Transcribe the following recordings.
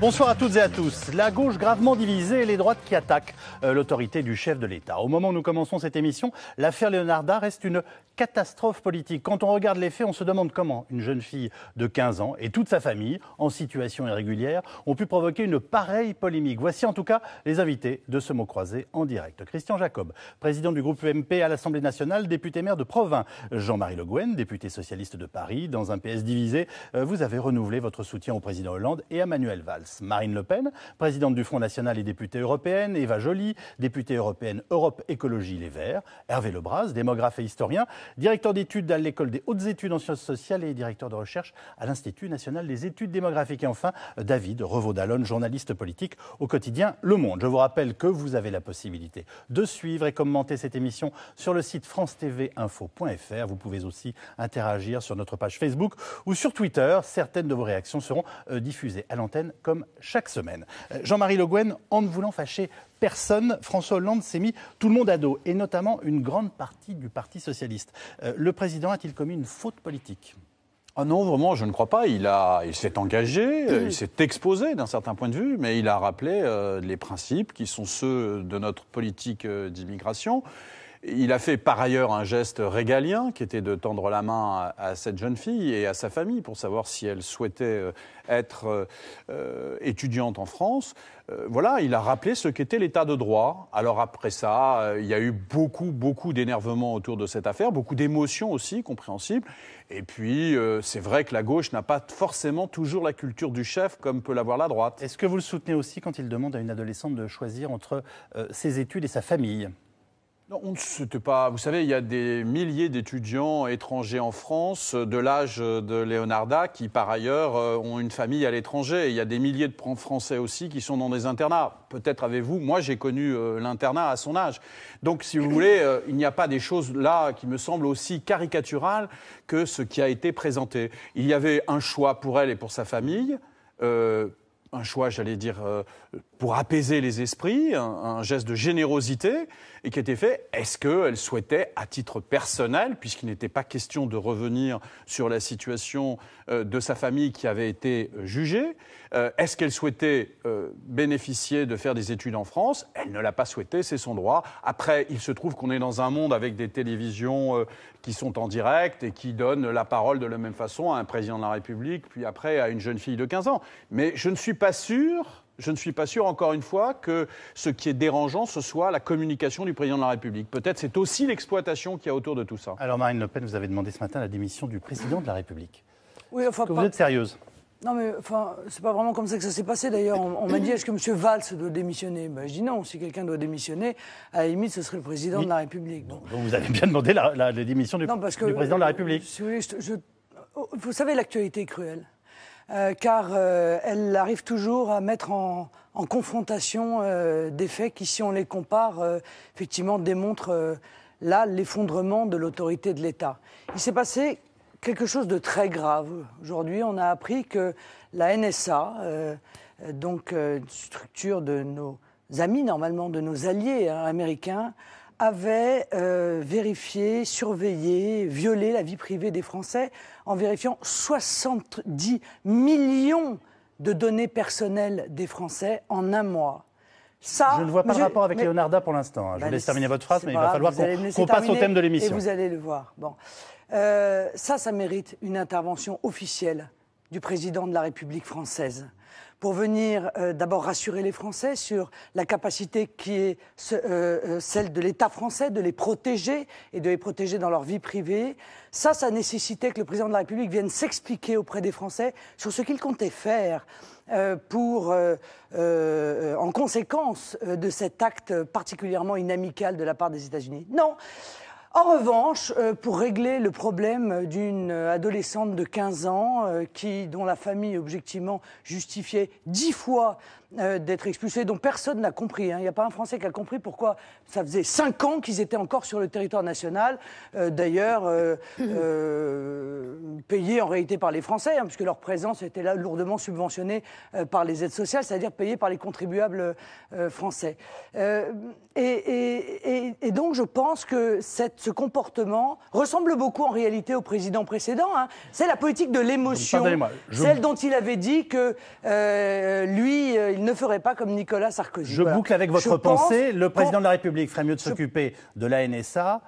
Bonsoir à toutes et à tous. La gauche gravement divisée et les droites qui attaquent euh, l'autorité du chef de l'État. Au moment où nous commençons cette émission, l'affaire Leonarda reste une catastrophe politique. Quand on regarde les faits, on se demande comment une jeune fille de 15 ans et toute sa famille, en situation irrégulière, ont pu provoquer une pareille polémique. Voici en tout cas les invités de ce mot croisé en direct. Christian Jacob, président du groupe UMP e à l'Assemblée nationale, député maire de Provins. Jean-Marie Le Guen, député socialiste de Paris, dans un PS divisé, euh, vous avez renouvelé votre soutien au président Hollande et à Manuel Valls. Marine Le Pen, présidente du Front National et députée européenne, Eva Joly, députée européenne Europe Écologie Les Verts, Hervé Le Bras, démographe et historien, directeur d'études à l'École des hautes études en sciences sociales et directeur de recherche à l'Institut national des études démographiques. Et enfin, David revaud journaliste politique au quotidien Le Monde. Je vous rappelle que vous avez la possibilité de suivre et commenter cette émission sur le site france-tv-info.fr. Vous pouvez aussi interagir sur notre page Facebook ou sur Twitter. Certaines de vos réactions seront euh, diffusées à l'antenne comme chaque semaine. Euh, Jean-Marie Le en ne voulant fâcher personne, François Hollande s'est mis tout le monde à dos, et notamment une grande partie du Parti socialiste. Euh, le président a-t-il commis une faute politique ah non, vraiment, je ne crois pas. Il, il s'est engagé, euh, il s'est exposé d'un certain point de vue, mais il a rappelé euh, les principes qui sont ceux de notre politique d'immigration. Il a fait par ailleurs un geste régalien qui était de tendre la main à, cette jeune fille et à sa famille pour savoir si elle souhaitait être étudiante en France. Euh, voilà, il a rappelé ce qu'était l'état de droit. Alors après ça, euh, il y a eu beaucoup, beaucoup d'énervement autour de cette affaire, beaucoup d'émotions aussi, compréhensibles. Et puis, euh, c'est vrai que la gauche n'a pas forcément toujours la culture du chef comme peut l'avoir la droite. Est-ce que vous le soutenez aussi quand il demande à une adolescente de choisir entre ses études et sa famille on ne s'était pas. Vous savez, il y a des milliers d'étudiants étrangers en France euh, de l'âge euh, de Leonarda qui, par ailleurs, euh, ont une famille à l'étranger. Il y a des milliers de Français aussi qui sont dans des internats. Peut-être avez-vous. Moi, j'ai connu l'internat à son âge. Donc, si vous voulez, il n'y a pas des choses là qui me semblent aussi caricaturales que ce qui a été présenté. Il y avait un choix pour elle et pour sa famille. un choix, j'allais dire, pour apaiser les esprits, un, geste de générosité, et qui était fait, est-ce qu'elle souhaitait, à titre personnel, puisqu'il n'était pas question de revenir sur la situation euh, de sa famille qui avait été euh, jugée, euh, est-ce qu'elle souhaitait bénéficier de faire des études en France Elle ne l'a pas souhaité, c'est son droit. Après, il se trouve qu'on est dans un monde avec des télévisions qui sont en direct et qui donnent la parole de la même façon à un président de la République, puis après à une jeune fille de 15 ans. Mais je ne suis pas sûr je ne suis pas sûr, encore une fois, que ce qui est dérangeant, ce soit la communication du président de la République. Peut-être c'est aussi l'exploitation qui y a autour de tout ça. Alors Marine Le Pen, vous avez demandé ce matin la démission du président de la République. Oui, enfin, que vous êtes sérieuse non, mais enfin, c'est pas vraiment comme ça que ça s'est passé. D'ailleurs, on, m'a dit est-ce que M. Valls doit démissionner ben, Je dis non, si quelqu'un doit démissionner, à la limite, ce serait le président de la République. Donc, vous avez bien demandé la, démission du, président de la euh, République. Oh, vous savez, l'actualité est cruelle. Euh, car euh, elle arrive toujours à mettre en, confrontation euh, des faits qui, si on les compare, effectivement démontrent là l'effondrement de l'autorité de l'État. Il s'est passé quelque chose de très grave. Aujourd'hui, on a appris que la NSA, donc structure de nos amis, normalement de nos alliés hein, américains, avait euh, vérifié, surveillé, violé la vie privée des Français en vérifiant 70 millions de données personnelles des Français en un mois. Ça, je ne vois pas le rapport avec Leonarda pour l'instant. Hein. Je bah, vais terminer votre phrase, mais il va falloir qu'on passe au thème de l'émission. Et vous allez le voir. Bon. Euh, ça, ça mérite une intervention officielle du président de la République française pour venir euh, d'abord rassurer les Français sur la capacité qui est euh, euh, celle de l'État français de les protéger et de les protéger dans leur vie privée. Ça, ça nécessitait que le président de la République vienne s'expliquer auprès des Français sur ce qu'il comptait faire pour, en conséquence de cet acte particulièrement inamical de la part des États-Unis. Non, en revanche, euh, pour régler le problème d'une adolescente de 15 ans euh, qui, dont la famille objectivement justifiait dix fois euh, d'être expulsés, dont personne n'a compris. Hein. Il n'y a pas un Français qui a compris pourquoi ça faisait cinq ans qu'ils étaient encore sur le territoire national, euh, d'ailleurs euh, payés en réalité par les Français, hein, puisque leur présence était là lourdement subventionnée par les aides sociales, c'est-à-dire payée par les contribuables français. Et, donc je pense que ce comportement ressemble beaucoup en réalité au président précédent. Hein. C'est la politique de l'émotion, celle dont il avait dit que lui, ne ferait pas comme Nicolas Sarkozy. Je boucle avec votre pensée. le président de la République ferait mieux de s'occuper de la NSA,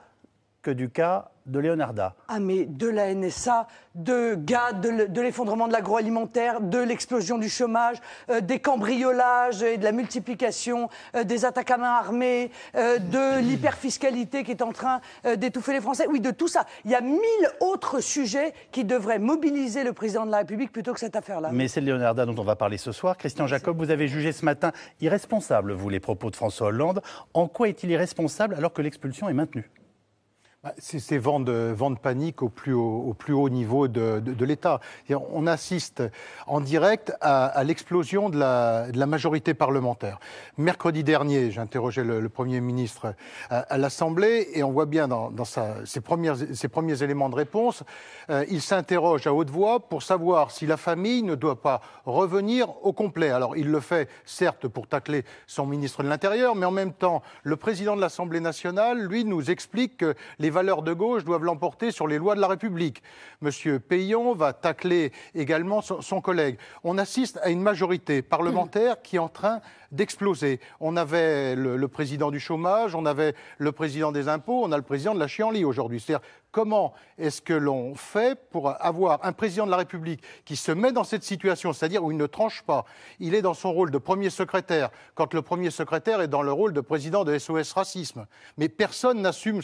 que du cas de Leonarda. Ah mais de la NSA, de GAD, de l'effondrement de l'agroalimentaire, de l'explosion du chômage, euh, des cambriolages et de la multiplication, euh, des attaques à main armée, euh, de l'hyperfiscalité qui est en train d'étouffer les Français. Oui, de tout ça. Il y a mille autres sujets qui devraient mobiliser le président de la République plutôt que cette affaire-là. Mais c'est Leonarda dont on va parler ce soir. Christian Jacob, vous avez jugé ce matin irresponsable, vous, les propos de François Hollande. En quoi est-il irresponsable alors que l'expulsion est maintenue bah, c'est ces de, de panique au plus haut, au plus haut niveau de, de, de l'État. On assiste en direct à, l'explosion de la, majorité parlementaire. Mercredi dernier, j'interrogeais le, le, Premier ministre euh, à, l'Assemblée et on voit bien dans, ses, premières, ses, premiers éléments de réponse, euh, il s'interroge à haute voix pour savoir si la famille ne doit pas revenir au complet. Alors il le fait certes pour tacler son ministre de l'Intérieur, mais en même temps, le président de l'Assemblée nationale, lui, nous explique que les valeurs de gauche doivent l'emporter sur les lois de la République. Monsieur Payon va tacler également son, collègue. On assiste à une majorité parlementaire qui est en train d'exploser. On avait le, président du chômage, on avait le président des impôts, on a le président de la chienlit aujourd'hui. Comment est-ce que l'on fait pour avoir un président de la République qui se met dans cette situation, c'est-à-dire où il ne tranche pas Il est dans son rôle de premier secrétaire, quand le premier secrétaire est dans le rôle de président de SOS Racisme. Mais personne n'assume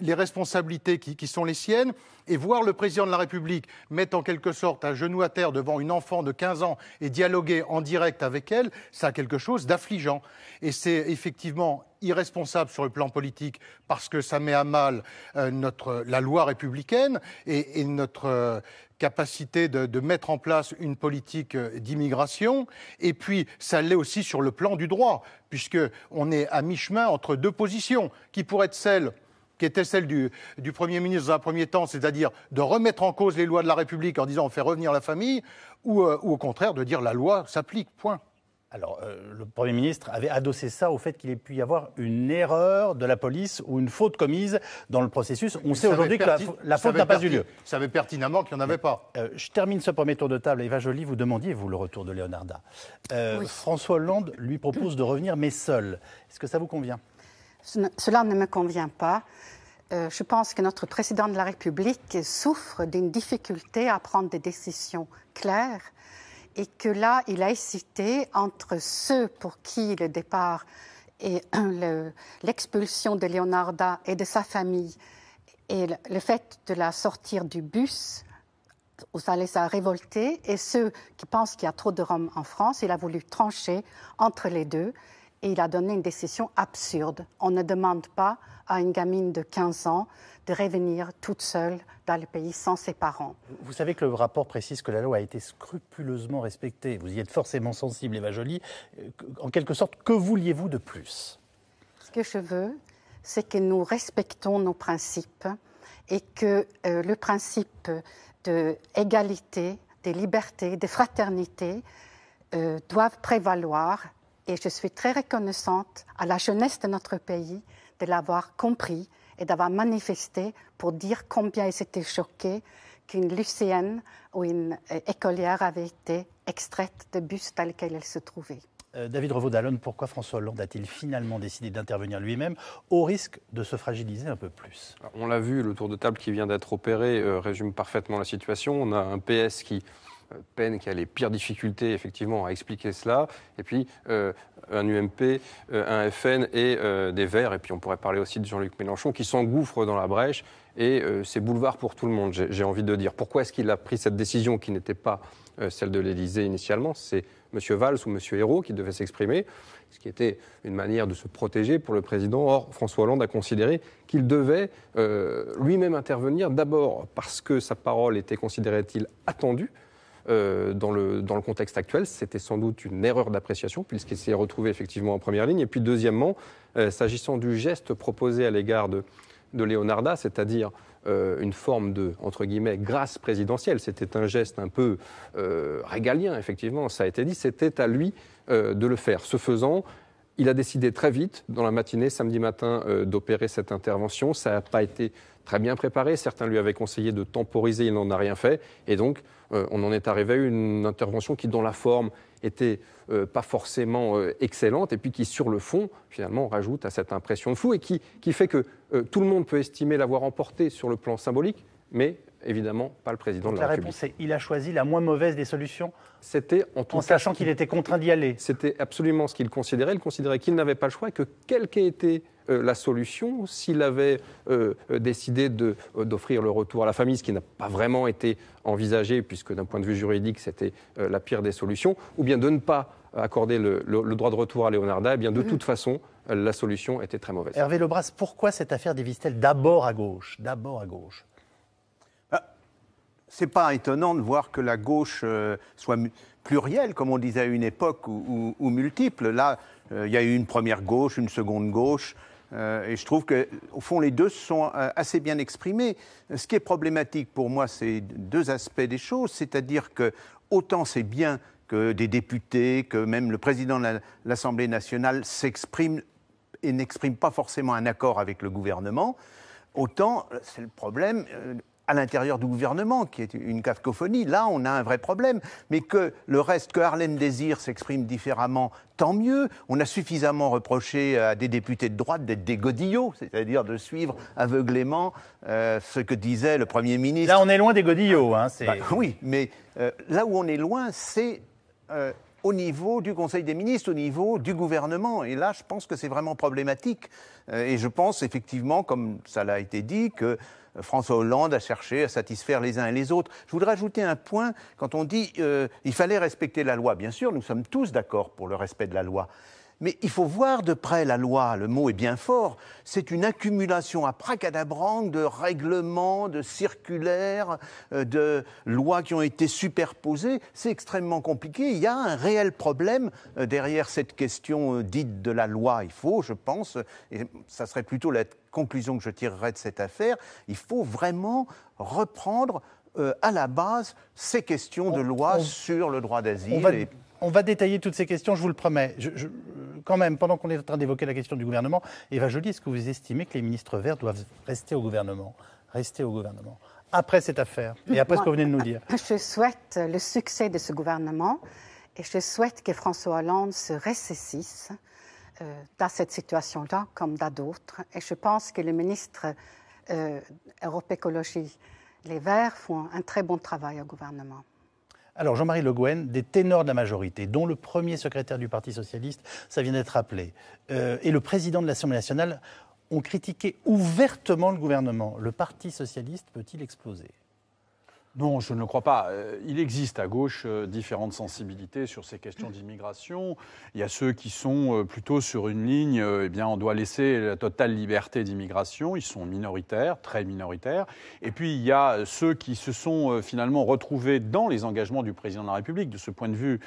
les responsabilités qui, qui sont les siennes. Et voir le président de la République mettre en quelque sorte un genou à terre devant une enfant de 15 ans et dialoguer en direct avec elle, ça a quelque chose d'affligeant. Et c'est effectivement irresponsable sur le plan politique parce que ça met à mal euh, notre, la loi républicaine et, notre euh, capacité de, mettre en place une politique euh, d'immigration. Et puis, ça l'est aussi sur le plan du droit, puisqu'on est à mi-chemin entre deux positions qui pourraient être celles qui était celle du, Premier ministre dans un premier temps, c'est-à-dire de remettre en cause les lois de la République en disant on fait revenir la famille, ou, ou au contraire de dire la loi s'applique, point. Alors, euh, le Premier ministre avait adossé ça au fait qu'il ait pu y avoir une erreur de la police ou une faute commise dans le processus. On sait aujourd'hui que la, faute n'a pas eu lieu. Ça savait pertinemment qu'il n'y en avait pas. Euh, je termine ce premier tour de table. Eva Joly, vous demandiez, vous, le retour de Leonarda. Euh, François Hollande lui propose de revenir, mais seul. Est-ce que ça vous convient Cela ne me convient pas. je pense que notre président de la République souffre d'une difficulté à prendre des décisions claires et que là, il a hésité entre ceux pour qui le départ et l'expulsion de Leonarda et de sa famille et le, fait de la sortir du bus, ça les a révoltés, et ceux qui pensent qu'il y a trop de Roms en France, il a voulu trancher entre les deux et il a donné une décision absurde. On ne demande pas à une gamine de 15 ans de revenir toute seule dans le pays sans ses parents. Vous savez que le rapport précise que la loi a été scrupuleusement respectée. Vous y êtes forcément sensible, Eva Jolie. Euh, en quelque sorte, que vouliez-vous de plus Ce que je veux, c'est que nous respectons nos principes et que euh, le principe d'égalité, de, liberté, de fraternité euh, doivent prévaloir et je suis très reconnaissante à la jeunesse de notre pays de l'avoir compris et d'avoir manifesté pour dire combien ils étaient choqués qu'une lycéenne ou une euh, écolière avait été extraite de bus dans lequel elle se trouvait. Euh, David Revaud-Dallon, pourquoi François Hollande a-t-il finalement décidé d'intervenir lui-même au risque de se fragiliser un peu plus On l'a vu, le tour de table qui vient d'être opéré euh, résume parfaitement la situation. On a un PS qui euh, peine qui a les pires difficultés, effectivement, à expliquer cela. Et puis, euh, un UMP, euh, un FN et des Verts, et puis on pourrait parler aussi de Jean-Luc Mélenchon, qui s'engouffre dans la brèche, et c'est boulevard pour tout le monde, j'ai envie de dire. Pourquoi est-ce qu'il a pris cette décision qui n'était pas celle de l'Élysée initialement C'est M. Valls ou M. Hérault qui devait s'exprimer, ce qui était une manière de se protéger pour le président. Or, François Hollande a considéré qu'il devait lui-même intervenir, d'abord parce que sa parole était, considérait-il, attendue, euh, dans, le, dans le contexte actuel, c'était sans doute une erreur d'appréciation puisqu'il s'est retrouvé effectivement en première ligne. Et puis deuxièmement, euh, s'agissant du geste proposé à l'égard de, de Leonarda, c'est-à-dire euh, une forme de, entre guillemets, grâce présidentielle. C'était un geste un peu régalien, effectivement, ça a été dit, c'était à lui de le faire. Ce faisant, il a décidé très vite, dans la matinée, samedi matin, euh, d'opérer cette intervention. Ça n'a pas été très bien préparé. Certains lui avaient conseillé de temporiser, il n'en a rien fait. Et donc, euh, on en est arrivé à une intervention qui, dans la forme, était euh, pas forcément excellente, et puis qui, sur le fond, finalement, rajoute à cette impression de fou, et qui, qui fait que tout le monde peut estimer l'avoir emporté sur le plan symbolique, mais évidemment pas le président de la, République. La réponse est il a choisi la moins mauvaise des solutions C'était en sachant qu'il était contraint d'y aller. C'était absolument ce qu'il considérait. Il considérait qu'il n'avait pas le choix et que quelle qu'ait été euh, la solution, s'il avait euh, euh, décidé d'offrir le retour à la famille, ce qui n'a pas vraiment été envisagé, puisque d'un point de vue juridique, c'était la pire des solutions, ou bien de ne pas accorder le, droit de retour à Leonarda, eh bien de mm-hmm. toute façon, la solution était très mauvaise. Hervé Lebras, pourquoi cette affaire des t elle d'abord à gauche D'abord à gauche c'est pas étonnant de voir que la gauche euh, soit plurielle, comme on disait à une époque, ou, multiple. Là, euh, il y a eu une première gauche, une seconde gauche. Euh, et je trouve que, au fond, les deux sont assez bien exprimés. Ce qui est problématique pour moi, c'est deux aspects des choses, c'est-à-dire que autant c'est bien que des députés, que même le président de l'Assemblée nationale s'exprime et n'exprime pas forcément un accord avec le gouvernement, autant c'est le problème à l'intérieur du gouvernement, qui est une cacophonie. Là, on a un vrai problème. Mais que le reste, que Harlem Désir s'exprime différemment, tant mieux. On a suffisamment reproché euh, à des députés de droite d'être des godillots, c'est-à-dire de suivre aveuglément euh, ce que disait le Premier ministre. Là, on est loin des godillots. Hein, bah, oui, mais euh, là où on est loin, c'est... au niveau du Conseil des ministres, au niveau du gouvernement. Et là, je pense que c'est vraiment problématique. Et je pense effectivement, comme ça l'a été dit, que François Hollande a cherché à satisfaire les uns et les autres. Je voudrais ajouter un point quand on dit euh, il fallait respecter la loi. Bien sûr, nous sommes tous d'accord pour le respect de la loi. Mais il faut voir de près la loi, le mot est bien fort, c'est une accumulation à pracadabranque de règlements, de circulaires, euh, de lois qui ont été superposées. C'est extrêmement compliqué. Il y a un réel problème euh, derrière cette question euh, dite de la loi. Il faut, je pense, et ça serait plutôt la conclusion que je tirerais de cette affaire, il faut vraiment reprendre euh, à la base ces questions de loi sur le droit d'asile. On, va détailler toutes ces questions, je vous le promets. quand même, pendant qu'on est en train d'évoquer la question du gouvernement, Eva Jolie, est-ce que vous estimez que les ministres verts doivent rester au gouvernement Rester au gouvernement après cette affaire et après ce que vous venez de nous dire. Je souhaite le succès de ce gouvernement et je souhaite que François Hollande se ressaisisse euh, dans cette situation-là comme dans d'autres. Et je pense que le ministre euh, Europe Écologie les Verts font un très bon travail au gouvernement. Alors Jean-Marie Le Gouen, des ténors de la majorité, dont le premier secrétaire du Parti socialiste, ça vient d'être rappelé, euh, et le président de l'Assemblée nationale ont critiqué ouvertement le gouvernement. Le Parti socialiste peut-il exploser non, je ne le crois pas. Euh, il existe à gauche euh, différentes sensibilités sur ces questions mm. d'immigration. Il y a ceux qui sont euh, plutôt sur une ligne, eh bien, on doit laisser la totale liberté d'immigration. Ils sont minoritaires, très minoritaires. Et puis, il y a ceux qui se sont finalement retrouvés dans les engagements du président de la République. De ce point de vue,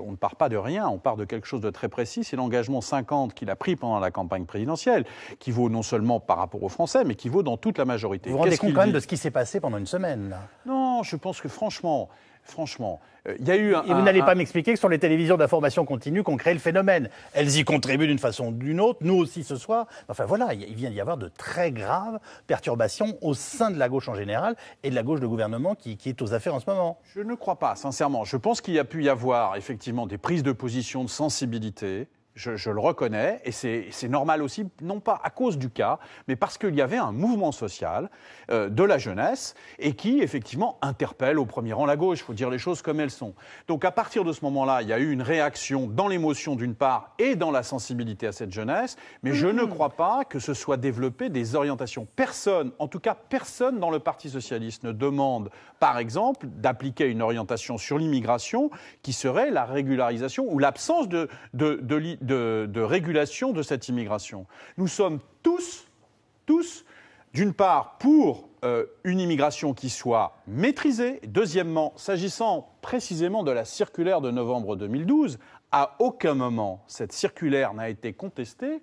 on ne part pas de rien, on part de quelque chose de très précis. C'est l'engagement 50 qu'il a pris pendant la campagne présidentielle, qui vaut non seulement par rapport aux Français, mais qui vaut dans toute la majorité. Vous vous rendez compte quand même de ce qui s'est passé pendant une semaine, là Non, je pense que franchement, franchement, euh, il y a eu Et vous n'allez pas m'expliquer que ce sont les télévisions d'information continue qu'on créé le phénomène. Elles y contribuent d'une façon ou d'une autre, nous aussi ce soir. Enfin voilà, il vient d'y avoir de très graves perturbations au sein de la gauche en général et de la gauche de gouvernement qui, qui est aux affaires en ce moment. Je ne crois pas, sincèrement. Je pense qu'il y a pu y avoir effectivement des prises de position de sensibilité. Je, le reconnais, et c'est normal aussi, non pas à cause du cas, mais parce qu'il y avait un mouvement social euh, de la jeunesse et qui, effectivement, interpelle au premier rang la gauche. Il faut dire les choses comme elles sont. Donc, à partir de ce moment-là, il y a eu une réaction dans l'émotion d'une part et dans la sensibilité à cette jeunesse, mais je ne mmh. crois pas que ce soit développé des orientations. Personne, en tout cas, personne dans le Parti socialiste ne demande, par exemple, d'appliquer une orientation sur l'immigration qui serait la régularisation ou l'absence de, de, de de, régulation de cette immigration. Nous sommes tous, tous, d'une part pour euh, une immigration qui soit maîtrisée, deuxièmement, s'agissant précisément de la circulaire de novembre 2012, à aucun moment cette circulaire n'a été contestée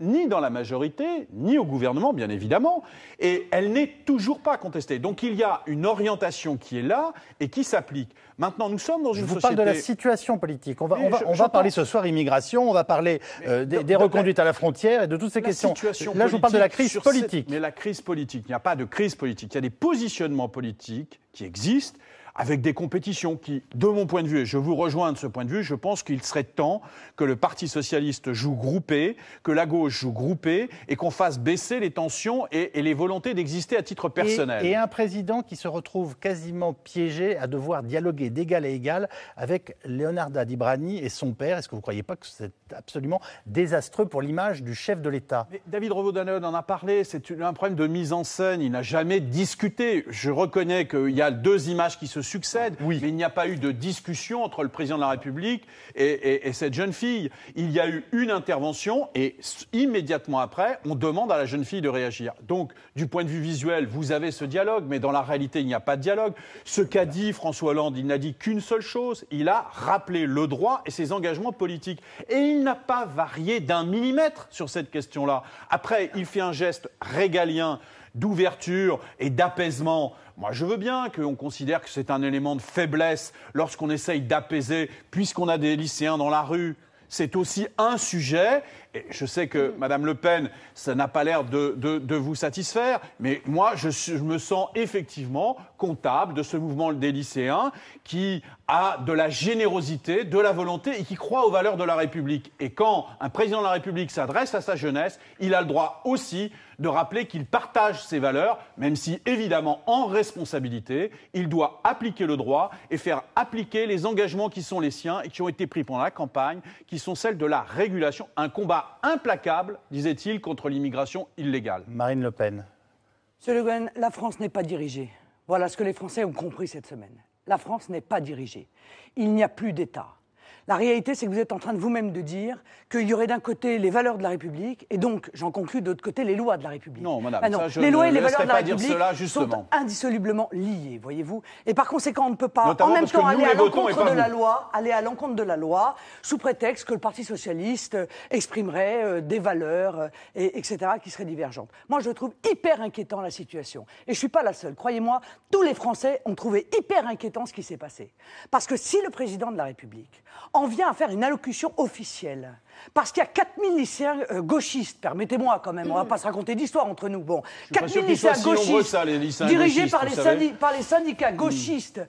ni dans la majorité, ni au gouvernement, bien évidemment, et elle n'est toujours pas contestée. Donc il y a une orientation qui est là et qui s'applique. Maintenant, nous sommes dans une je vous parle de la situation politique. On va, on va, parler ce soir immigration, on va parler euh, des, reconduites à la frontière et de toutes ces questions. Là, je vous parle de la crise politique. Mais la crise politique, il n'y a pas de crise politique. Il y a des positionnements politiques qui existent avec des compétitions qui, de mon point de vue, et je vous rejoins de ce point de vue, je pense qu'il serait temps que le Parti socialiste joue groupé, que la gauche joue groupé, et qu'on fasse baisser les tensions et, les volontés d'exister à titre personnel. Et, un président qui se retrouve quasiment piégé à devoir dialoguer d'égal à égal avec Leonardo Dibrani et son père. Est-ce que vous ne croyez pas que c'est absolument désastreux pour l'image du chef de l'État David revaud en a parlé, c'est un problème de mise en scène, il n'a jamais discuté. Je reconnais qu'il y a deux images qui se succède. Mais il n'y a pas eu de discussion entre le président de la République et, et cette jeune fille. Il y a eu une intervention et immédiatement après, on demande à la jeune fille de réagir. Donc, du point de vue visuel, vous avez ce dialogue, mais dans la réalité, il n'y a pas de dialogue. Ce qu'a dit François Hollande, il n'a dit qu'une seule chose. Il a rappelé le droit et ses engagements politiques. Et il n'a pas varié d'un millimètre sur cette question-là. Après, il fait un geste régalien d'ouverture et d'apaisement moi, je veux bien qu'on considère que c'est un élément de faiblesse lorsqu'on essaye d'apaiser, puisqu'on a des lycéens dans la rue. C'est aussi un sujet, et je sais que mm. Madame Le Pen, ça n'a pas l'air de, vous satisfaire, mais moi, je me sens effectivement comptable de ce mouvement des lycéens qui a de la générosité, de la volonté et qui croit aux valeurs de la République. Et quand un président de la République s'adresse à sa jeunesse, il a le droit aussi de rappeler qu'il partage ses valeurs, même si évidemment en responsabilité, il doit appliquer le droit et faire appliquer les engagements qui sont les siens et qui ont été pris pendant la campagne, qui sont celles de la régulation, un combat implacable, disait-il, contre l'immigration illégale. Marine Le Pen. Monsieur Le Guen, la France n'est pas dirigée voilà ce que les Français ont compris cette semaine. La France n'est pas dirigée. Il n'y a plus d'État. La réalité, c'est que vous êtes en train de vous-même de dire qu'il y aurait d'un côté les valeurs de la République et donc, j'en conclus, d'autre côté, les lois de la République. Non, madame, ah les lois et les valeurs de la République sont indissolublement liées, voyez-vous. Et par conséquent, on ne peut pas en même temps aller à l'encontre de la loi, aller à l'encontre de la loi sous prétexte que le Parti socialiste euh, exprimerait euh, des valeurs, euh, etc., qui seraient divergentes. Moi, je trouve hyper inquiétant la situation. Et je suis pas la seule. Croyez-moi, tous les Français ont trouvé hyper inquiétant ce qui s'est passé. Parce que si le président de la République on vient à faire une allocution officielle. Parce qu'il y a 4000 lycéens euh, gauchistes, permettez-moi quand même, on va pas se raconter d'histoire entre nous. Bon, 4000 lycéens gauchistes, dirigés par, les par, les syndicats hmm. gauchistes euh,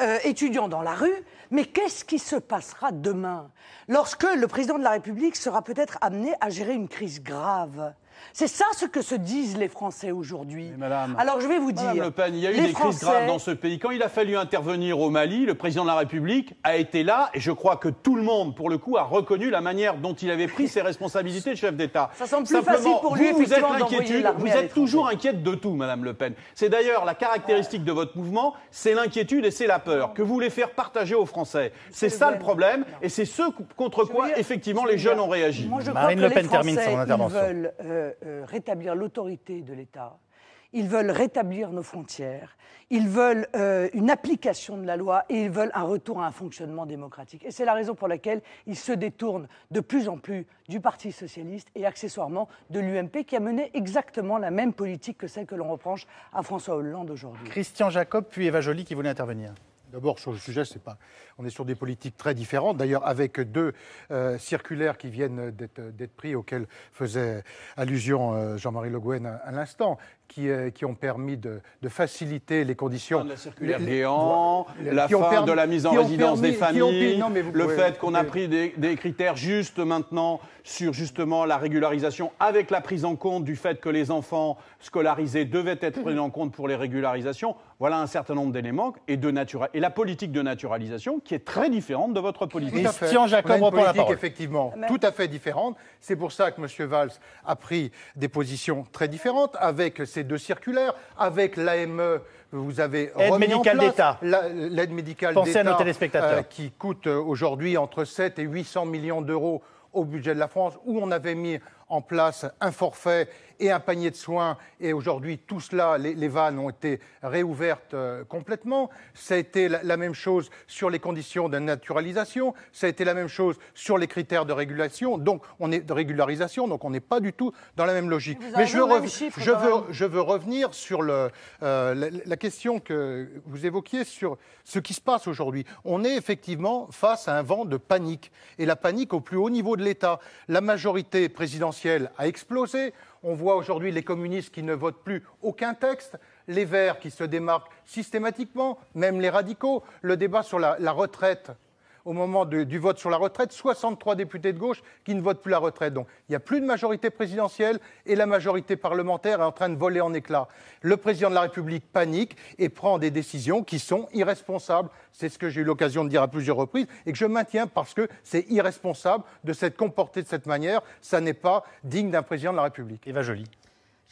euh, étudiants dans la rue, mais qu'est-ce qui se passera demain lorsque le président de la République sera peut-être amené à gérer une crise grave c'est ça ce que se disent les Français aujourd'hui. Alors je vais vous dire. Madame Le Pen, il y a eu des crises graves dans ce pays. Quand il a fallu intervenir au Mali, le président de la République a été là et je crois que tout le monde, pour le coup, a reconnu la manière dont il avait pris ses responsabilités de chef d'État. Ça semble plus pour lui, vous, êtes vous êtes toujours inquiète de tout, Madame Le Pen. C'est d'ailleurs la caractéristique de votre mouvement, c'est l'inquiétude et c'est la peur que vous voulez faire partager aux Français. C'est ça le problème, et c'est ce contre quoi effectivement les jeunes ont réagi. Marine Le Pen termine son intervention. veulent euh, euh, rétablir l'autorité de l'État ils veulent rétablir nos frontières, ils veulent euh, une application de la loi et ils veulent un retour à un fonctionnement démocratique. Et c'est la raison pour laquelle ils se détournent de plus en plus du Parti socialiste et accessoirement de l'UMP qui a mené exactement la même politique que celle que l'on reproche à François Hollande aujourd'hui. Christian Jacob, puis Eva Joly qui voulait intervenir. D'abord, sur le sujet, c'est pas. On est sur des politiques très différentes. D'ailleurs, avec deux euh, circulaires qui viennent d'être pris, auxquelles faisait allusion euh, Jean-Marie Le Gouen à l'instant. Euh, qui, ont permis de, faciliter les conditions. de la circulaire les, la fin de la mise en résidence des familles, le fait qu'on a pris des, critères juste maintenant sur justement la régularisation avec la prise en compte du fait que les enfants scolarisés devaient être pris en compte pour les régularisations. Voilà un certain nombre d'éléments et, de et la politique de naturalisation qui est très différente de votre politique. Christian Jacob on a la effectivement, tout à fait différente. C'est pour ça que M. Valls a pris des positions très différentes avec ces deux circulaires. Avec l'AME, vous avez remis médicale d'État. L'aide médicale d'État euh, qui coûte euh, aujourd'hui entre 7 et 800 millions d'euros au budget de la France, où on avait mis en place un forfait et un panier de soins. Et aujourd'hui, tout cela, les, vannes ont été réouvertes euh, complètement. Ça a été la, même chose sur les conditions de naturalisation. Ça a été la même chose sur les critères de régulation. Donc, on est de régularisation. Donc, on n'est pas du tout dans la même logique. Mais je veux, revenir sur euh, la question que vous évoquiez sur ce qui se passe aujourd'hui. On est effectivement face à un vent de panique et la panique au plus haut niveau de l'État. La majorité présidentielle a explosé. On voit aujourd'hui les communistes qui ne votent plus aucun texte, les Verts qui se démarquent systématiquement, même les radicaux. Le débat sur la, la retraite au moment du vote sur la retraite, 63 députés de gauche qui ne votent plus la retraite. Donc il n'y a plus de majorité présidentielle et la majorité parlementaire est en train de voler en éclats. Le président de la République panique et prend des décisions qui sont irresponsables. C'est ce que j'ai eu l'occasion de dire à plusieurs reprises et que je maintiens parce que c'est irresponsable de s'être comporté de cette manière. Ça n'est pas digne d'un président de la République.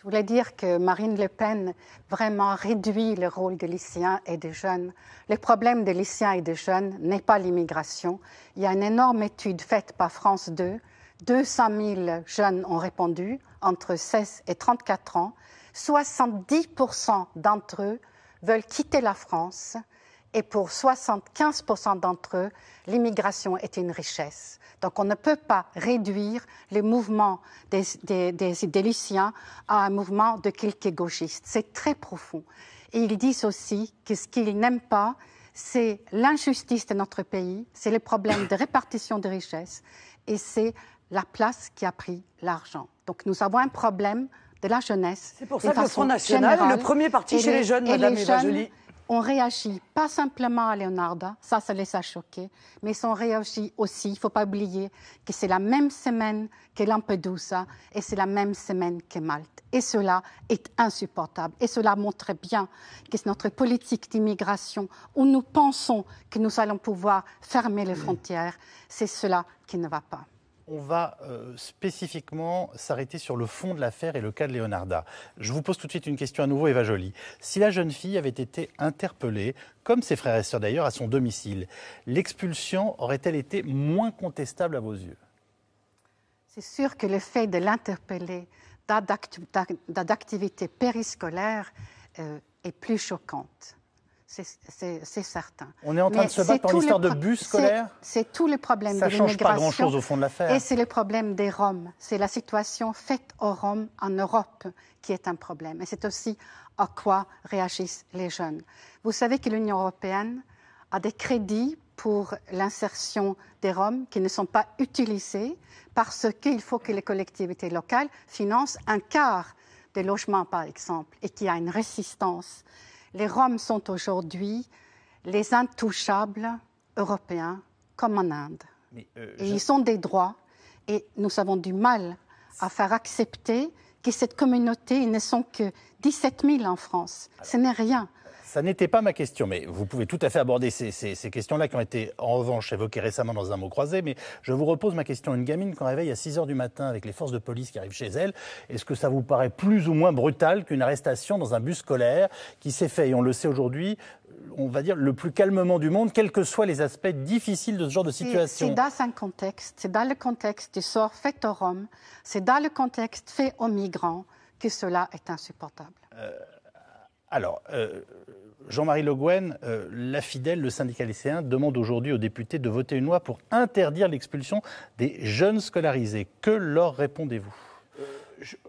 Je voulais dire que Marine Le Pen vraiment réduit le rôle des lycéens et des jeunes. Le problème des lycéens et des jeunes n'est pas l'immigration. Il y a une énorme étude faite par France 2. 200 000 jeunes ont répondu entre 16 et 34 ans. 70 d'entre eux veulent quitter la France et pour 75 d'entre eux, l'immigration est une richesse. Donc on ne peut pas réduire les mouvements des, des, des à un mouvement de quelques gauchistes. C'est très profond. Et ils disent aussi que ce qu'ils n'aiment pas, c'est l'injustice de notre pays, c'est le problème de répartition de richesses et c'est la place qui a pris l'argent. Donc nous avons un problème de la jeunesse. C'est pour ça que le Front National, le premier parti chez les, jeunes, Madame les jeunes, on réagit pas simplement à Leonardo, ça, ça les a choqués, mais on réagit aussi, il ne faut pas oublier que c'est la même semaine que Lampedusa et c'est la même semaine que Malte. Et cela est insupportable. Et cela montre bien que c'est notre politique d'immigration, où nous pensons que nous allons pouvoir fermer les frontières, c'est cela qui ne va pas. On va euh, spécifiquement s'arrêter sur le fond de l'affaire et le cas de Leonarda. Je vous pose tout de suite une question à nouveau, Eva Jolie. Si la jeune fille avait été interpellée, comme ses frères et sœurs d'ailleurs, à son domicile, l'expulsion aurait-elle été moins contestable à vos yeux C'est sûr que le fait de l'interpeller d'activité périscolaire euh, est plus choquante c'est certain. On est en train de se battre pour l'histoire de bus scolaires C'est tous les problèmes de l'immigration. Ça change pas grand-chose au fond de l'affaire. Et c'est le problème des Roms. C'est la situation faite aux Roms en Europe qui est un problème. Et c'est aussi à quoi réagissent les jeunes. Vous savez que l'Union européenne a des crédits pour l'insertion des Roms qui ne sont pas utilisés parce qu'il faut que les collectivités locales financent un quart des logements, par exemple, et qu'il y a une résistance les Roms sont aujourd'hui les intouchables européens, comme en Inde. Euh, et ils ont des droits, et nous avons du mal à faire accepter que cette communauté, ne sont que 17 000 en France. Ce n'est rien. Ça n'était pas ma question, mais vous pouvez tout à fait aborder ces, questions-là qui ont été en revanche évoquées récemment dans un mot croisé, mais je vous repose ma question. Une gamine qu'on réveille à 6 heures du matin avec les forces de police qui arrivent chez elle, est-ce que ça vous paraît plus ou moins brutal qu'une arrestation dans un bus scolaire qui s'est fait, et on le sait aujourd'hui, on va dire, le plus calmement du monde, quels que soient les aspects difficiles de ce genre de situation. C'est dans un contexte, c'est dans le contexte du sort fait aux Roms, c'est dans le contexte fait aux migrants que cela est insupportable. Euh, alors, euh, Jean-Marie Le euh, la fidèle, le syndicat lycéen, demande aujourd'hui aux députés de voter une loi pour interdire l'expulsion des jeunes scolarisés. Que leur répondez-vous euh,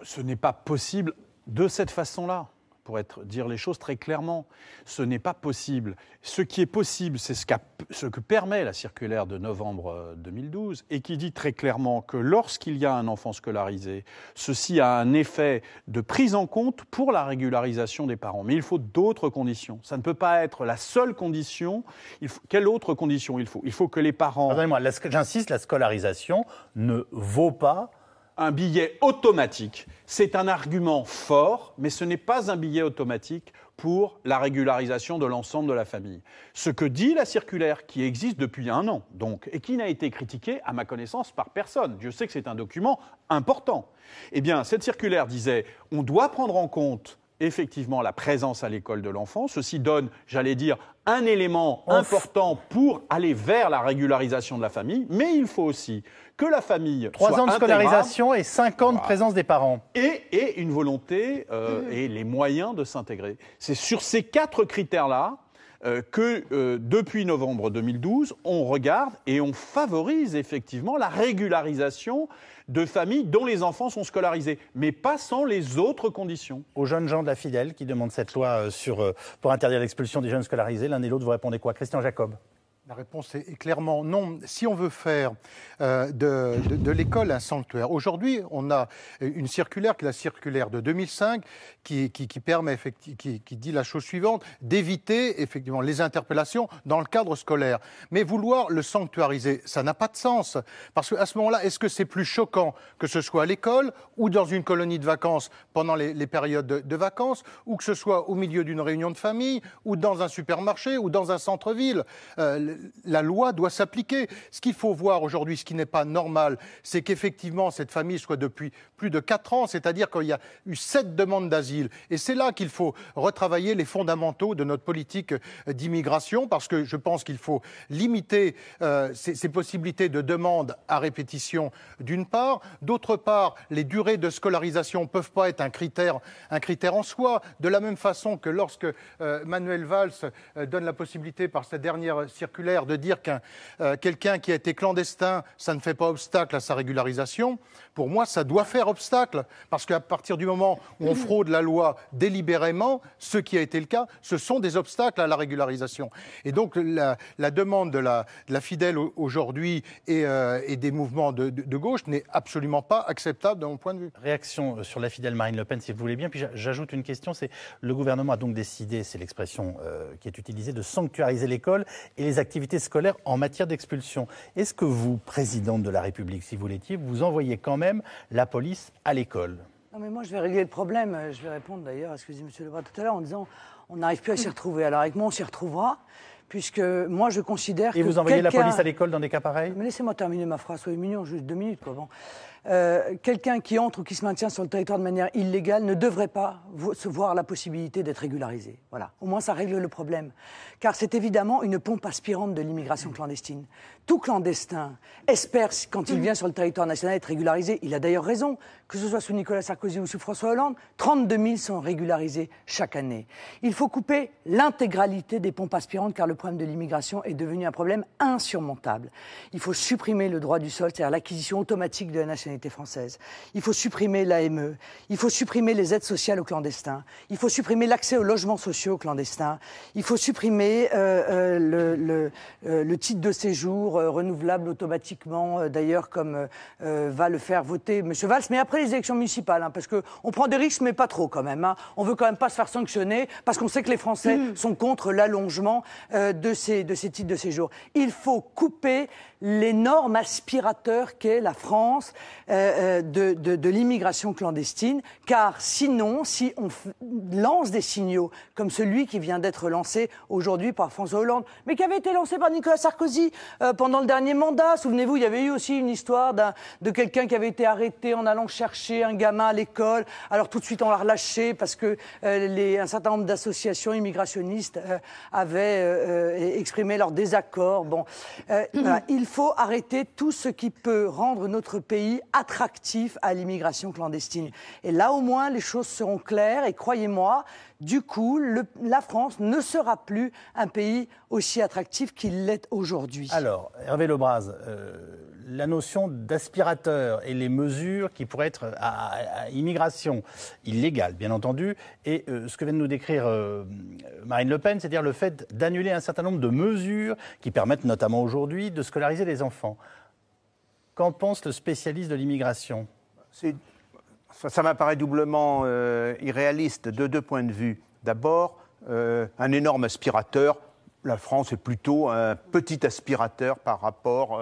Ce n'est pas possible de cette façon-là pour dire les choses très clairement. Ce n'est pas possible. Ce qui est possible, c'est ce, que permet la circulaire de novembre 2012 euh, et qui dit très clairement que lorsqu'il y a un enfant scolarisé, ceci a un effet de prise en compte pour la régularisation des parents. Mais il faut d'autres conditions. Ça ne peut pas être la seule condition. Il quelle autre condition il faut Il faut que les parents. moi j'insiste, la scolarisation ne vaut pas un billet automatique. C'est un argument fort, mais ce n'est pas un billet automatique pour la régularisation de l'ensemble de la famille. Ce que dit la circulaire, qui existe depuis un an, donc, et qui n'a été critiquée, à ma connaissance, par personne, je sais que c'est un document important, eh bien, cette circulaire disait, on doit prendre en compte effectivement la présence à l'école de l'enfant. Ceci donne, j'allais dire, un élément important pour aller vers la régularisation de la famille, mais il faut aussi que la famille. Trois ans de scolarisation et cinq ans de présence des parents. Et, une volonté euh, mmh. et les moyens de s'intégrer. C'est sur ces quatre critères-là euh, que euh, depuis novembre 2012, on regarde et on favorise effectivement la régularisation de familles dont les enfants sont scolarisés, mais pas sans les autres conditions. Aux jeunes gens de la Fidèle qui demandent cette loi euh, pour interdire l'expulsion des jeunes scolarisés, l'un et l'autre, vous répondez quoi Christian Jacob la réponse est, clairement non. Si on veut faire euh, de, l'école un sanctuaire, aujourd'hui, on a une circulaire, qui est la circulaire de 2005, qui, permet, qui, dit la chose suivante, d'éviter effectivement les interpellations dans le cadre scolaire. Mais vouloir le sanctuariser, ça n'a pas de sens. Parce qu'à ce moment-là, est-ce que c'est plus choquant que ce soit à l'école ou dans une colonie de vacances pendant les, périodes de, vacances, ou que ce soit au milieu d'une réunion de famille, ou dans un supermarché, ou dans un centre-ville euh, la loi doit s'appliquer. Ce qu'il faut voir aujourd'hui, ce qui n'est pas normal, c'est qu'effectivement, cette famille soit depuis plus de 4 ans, c'est-à-dire qu'il y a eu 7 demandes d'asile. Et c'est là qu'il faut retravailler les fondamentaux de notre politique euh, d'immigration, parce que je pense qu'il faut limiter euh, ces, possibilités de demandes à répétition, d'une part. D'autre part, les durées de scolarisation ne peuvent pas être un critère, un critère en soi, de la même façon que lorsque euh, Manuel Valls donne la possibilité par sa dernière circulation l'air de dire qu'un euh, quelqu'un qui a été clandestin, ça ne fait pas obstacle à sa régularisation, pour moi, ça doit faire obstacle. Parce qu'à partir du moment où on fraude la loi délibérément, ce qui a été le cas, ce sont des obstacles à la régularisation. Et donc, la, demande de la, fidèle aujourd'hui euh, et, des mouvements de, gauche n'est absolument pas acceptable de mon point de vue. Réaction euh, sur la fidèle Marine Le Pen, si vous voulez bien. Puis j'ajoute une question c'est le gouvernement a donc décidé, c'est l'expression qui est utilisée, de sanctuariser l'école et les activités en matière d'expulsion. Est-ce que vous, présidente de la République, si vous l'étiez, vous envoyez quand même la police à l'école non mais moi je vais régler le problème, je vais répondre d'ailleurs à ce que disait M. Lebrun tout à l'heure en disant on n'arrive plus à s'y retrouver. Alors avec moi on s'y retrouvera, puisque moi je considère Et vous envoyez la police à l'école dans des cas pareils Mais laissez-moi terminer ma phrase, soyez mignon, juste deux minutes quoi. Bon. Euh, quelqu'un qui entre ou qui se maintient sur le territoire de manière illégale ne devrait pas se voir la possibilité d'être régularisé. Voilà. Au moins, ça règle le problème. Car c'est évidemment une pompe aspirante de l'immigration clandestine. Tout clandestin espère, quand il vient sur le territoire national, être régularisé. Il a d'ailleurs raison. Que ce soit sous Nicolas Sarkozy ou sous François Hollande, 32 000 sont régularisés chaque année. Il faut couper l'intégralité des pompes aspirantes car le problème de l'immigration est devenu un problème insurmontable. Il faut supprimer le droit du sol, c'est-à-dire l'acquisition automatique de la nationalité française. Il faut supprimer l'AME. Il faut supprimer les aides sociales aux clandestins. Il faut supprimer l'accès aux logements sociaux aux clandestins. Il faut supprimer euh, euh, le, euh, le, titre de séjour renouvelable automatiquement, d'ailleurs, comme va le faire voter M. Valls. Mais après les élections municipales, hein, parce qu'on prend des risques, mais pas trop quand même. Hein. On veut quand même pas se faire sanctionner, parce qu'on sait que les Français hmm. sont contre l'allongement de, ces, de ces titres de séjour. Il faut couper l'énorme aspirateur qu'est la France euh, euh, de, de, de l'immigration clandestine, car sinon, si on lance des signaux comme celui qui vient d'être lancé aujourd'hui par François Hollande, mais qui avait été lancé par Nicolas Sarkozy euh, pendant le dernier mandat, souvenez-vous, il y avait eu aussi une histoire de quelqu'un qui avait été arrêté en allant chercher un gamin à l'école, alors tout de suite on l'a relâché parce que euh, les, un certain nombre d'associations immigrationnistes avaient exprimé leur désaccord. Bon, voilà, il faut arrêter tout ce qui peut rendre notre pays attractif à l'immigration clandestine. Et là, au moins, les choses seront claires. Et croyez-moi, du coup, la France ne sera plus un pays aussi attractif qu'il l'est aujourd'hui. Alors, Hervé Le Bras... Euh, la notion d'aspirateur et les mesures qui pourraient être à, immigration illégale, bien entendu, et euh, ce que vient de nous décrire euh, Marine Le Pen, c'est-à-dire le fait d'annuler un certain nombre de mesures qui permettent notamment aujourd'hui de scolariser les enfants. Qu'en pense le spécialiste de l'immigration ça, m'apparaît doublement euh, irréaliste de deux points de vue. D'abord, un énorme aspirateur. La France est plutôt un petit aspirateur par rapport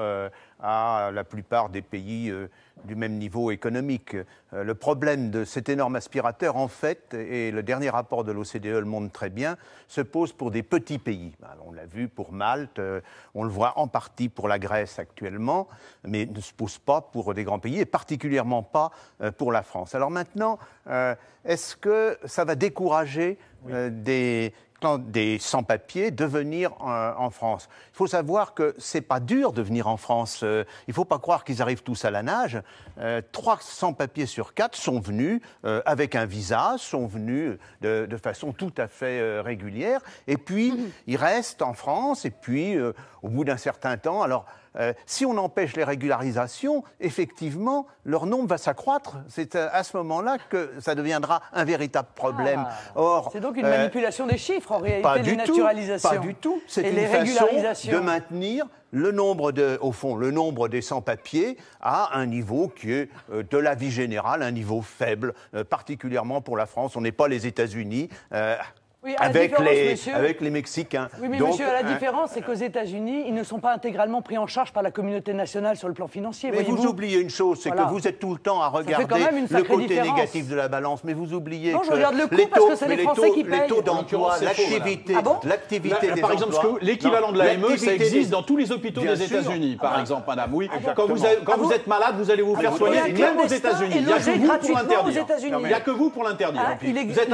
à la plupart des pays euh, du même niveau économique. Euh, le problème de cet énorme aspirateur, en fait, et le dernier rapport de l'OCDE le montre très bien, se pose pour des petits pays. Bah, on l'a vu pour Malte, euh, on le voit en partie pour la Grèce actuellement, mais ne se pose pas pour des grands pays, et particulièrement pas pour la France. Alors maintenant, est-ce que ça va décourager des des sans-papiers de venir euh, en, France. Il faut savoir que c'est pas dur de venir en France. Euh, il faut pas croire qu'ils arrivent tous à la nage. Euh, trois sans-papiers sur quatre sont venus avec un visa, sont venus de, façon tout à fait régulière. Et puis, mmh. ils restent en France. Et puis, au bout d'un certain temps, alors euh, si on empêche les régularisations, effectivement, leur nombre va s'accroître. C'est euh, à ce moment-là que ça deviendra un véritable problème. Ah. Or, c'est donc une euh, manipulation des chiffres en réalité. Pas du naturalisations. tout. Pas du tout. C'est une les façon de maintenir le nombre de, au fond, le nombre des sans-papiers à un niveau qui est, de la vie générale, un niveau faible, particulièrement pour la France. On n'est pas les États-Unis avec, les, avec les Mexicains. Oui, mais monsieur, à la euh, différence, c'est qu'aux États-Unis, ils ne sont pas intégralement pris en charge par la communauté nationale sur le plan financier. Mais vous, oubliez une chose, c'est que vous êtes tout le temps à regarder le côté négatif de la balance, mais vous oubliez que les taux, d'emploi, ah l'activité, Par exemple, l'équivalent de la l'AME, ça existe dans tous les hôpitaux des États-Unis, par ah. exemple, madame. Oui, ah, quand vous, êtes malade, vous allez vous faire soigner, même aux États-Unis. Il n'y a que vous pour l'interdire. Il n'y a que vous pour l'interdire. Vous êtes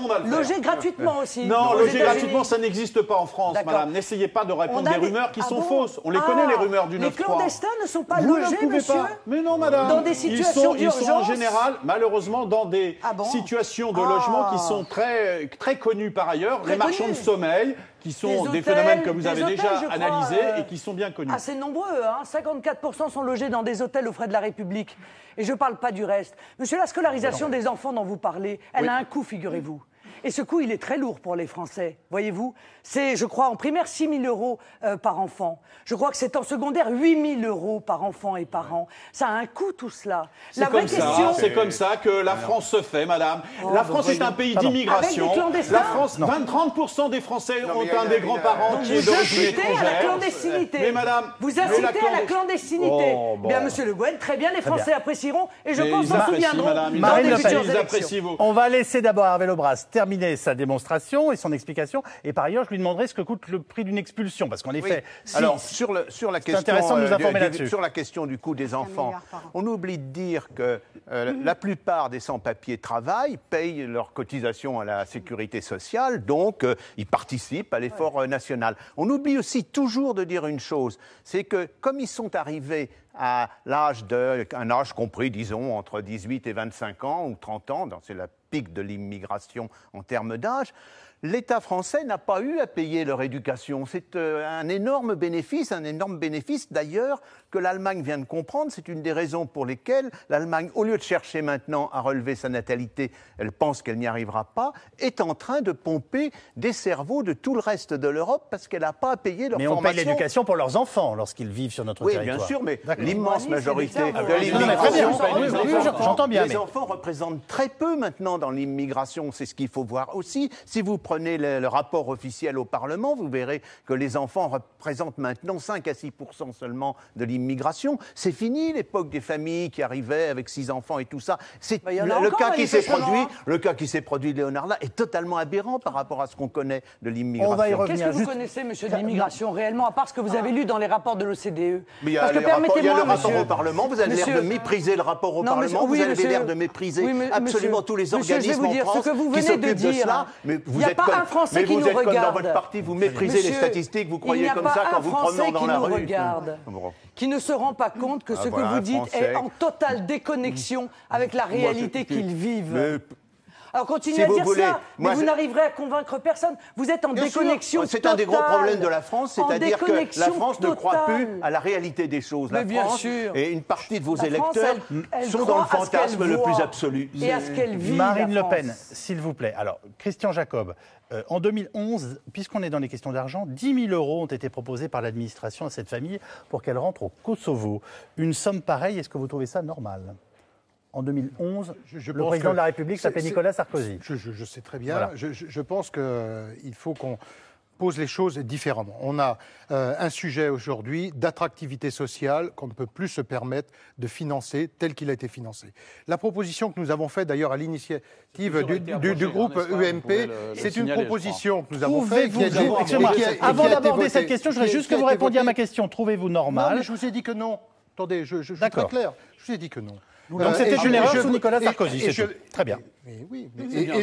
monde à gratuitement. Non, loger gratuitement, ça n'existe pas en France, madame. N'essayez pas de répondre des rumeurs qui ah sont fausses. On les connaît, les ah, rumeurs du 9 Les clandestins ne sont pas logés, monsieur Mais non, madame. Dans des situations Ils sont en général, malheureusement, dans des ah situations de logement qui sont très, très connues par ailleurs. Les marchands de sommeil, qui sont des, phénomènes que vous avez déjà analysés euh, et qui sont bien connus. Assez nombreux, hein 54% sont logés dans des hôtels aux frais de la République. Et je ne parle pas du reste. Monsieur, la scolarisation des enfants dont vous parlez, elle a un coût, figurez-vous. Et ce coût, il est très lourd pour les Français, voyez-vous. C'est, je crois, en primaire, 6 000 euros euh, par enfant. Je crois que c'est en secondaire 8 000 euros par enfant et par an. Ça a un coût, tout cela. La vraie question... C'est comme ça que la France se fait, madame. Oh, la France est un pays d'immigration. La France, 20-30% des Français ont un des grands-parents qui est d'origine incitez à la clandestinité. Mais madame... Vous incitez à la clandestinité. Oh, Bien, monsieur Le Guen, très bien, les Français apprécieront et je pense qu'on s'en souviendra madame, dans les futures élections. On va laisser d'abord Hervé Lebras terminer sa démonstration et son explication. Et par ailleurs, je lui demanderai ce que coûte le prix d'une expulsion. Parce qu'en effet, C'est sur, la question, intéressant de nous euh, informer du, Sur la question du coût des enfants, on oublie de dire que euh, la plupart des sans-papiers travaillent, payent leurs cotisations à la sécurité sociale, donc euh, ils participent à l'effort national. On oublie aussi toujours de dire une chose, c'est que comme ils sont arrivés à l'âge un âge compris, disons, entre 18 et 25 ans ou 30 ans, c'est la pic de l'immigration en termes d'âge, l'État français n'a pas eu à payer leur éducation. C'est euh, un énorme bénéfice, un énorme bénéfice d'ailleurs que l'Allemagne vient de comprendre. C'est une des raisons pour lesquelles l'Allemagne, au lieu de chercher maintenant à relever sa natalité, elle pense qu'elle n'y arrivera pas, est en train de pomper des cerveaux de tout le reste de l'Europe parce qu'elle n'a pas à payer leur formation. Mais on paye l'éducation pour leurs enfants lorsqu'ils vivent sur notre territoire. Oui, bien sûr, mais l'immense majorité de l'immigration... J'entends bien, Les enfants représentent très peu maintenant dans l'immigration, c'est ce qu'il faut voir aussi. Si vous prenez le, le rapport officiel au Parlement, vous verrez que les enfants représentent maintenant 5 à 6 seulement de l'immigration l'immigration. C'est fini l'époque des familles qui arrivaient avec six enfants et tout ça. C'est bah, le, cas qui s'est produit. Le cas qui s'est produit Leonarda est totalement aberrant par rapport à ce qu'on connaît de l'immigration. Qu'est-ce que vous connaissez, monsieur, de l'immigration réellement, à part ce que vous avez lu dans les rapports de l'OCDE il y a, le rapport au Parlement. Vous avez l'air de mépriser le rapport au Parlement. vous avez l'air de mépriser absolument tous les organismes en France ce que vous venez qui s'occupent de, de, cela. Mais vous êtes comme, dans votre parti, vous méprisez les statistiques, vous croyez comme ça quand vous promenez dans la rue qui ne se rend pas compte que ah, ce que vous dites est en totale déconnexion avec la réalité qu'ils vivent. Alors continuez à dire ça, mais vous n'arriverez à convaincre personne. Vous êtes en déconnexion C'est un des gros problèmes de la France, c'est-à-dire que la France ne croit plus à la réalité des choses. bien sûr. et une partie de vos électeurs sont dans le fantasme le plus absolu. Et à ce Marine Le Pen, s'il vous plaît. Alors, Christian Jacob, euh, en 2011, puisqu'on est dans les questions d'argent, 10 000 euros ont été proposés par l'administration à cette famille pour qu'elle rentre au Kosovo. Une somme pareille, est-ce que vous trouvez ça normal en 2011, le président de la République s'appelait Nicolas Sarkozy. Je, sais très bien. Je, pense qu'il euh, faut qu'on pose les choses différemment. On a euh, un sujet aujourd'hui d'attractivité sociale qu'on ne peut plus se permettre de financer tel qu'il a été financé. La proposition que nous avons faite d'ailleurs à l'initiative du, groupe UMP, e c'est une proposition que nous avons faite. Avant d'aborder cette question, je voudrais juste que vous répondiez à ma question. Trouvez-vous normal non, mais Je vous ai dit que non. Attendez, je, je suis très clair. Je vous ai dit que non. Donc euh, c'était une erreur sous Nicolas Sarkozy, c'est Très bien. et,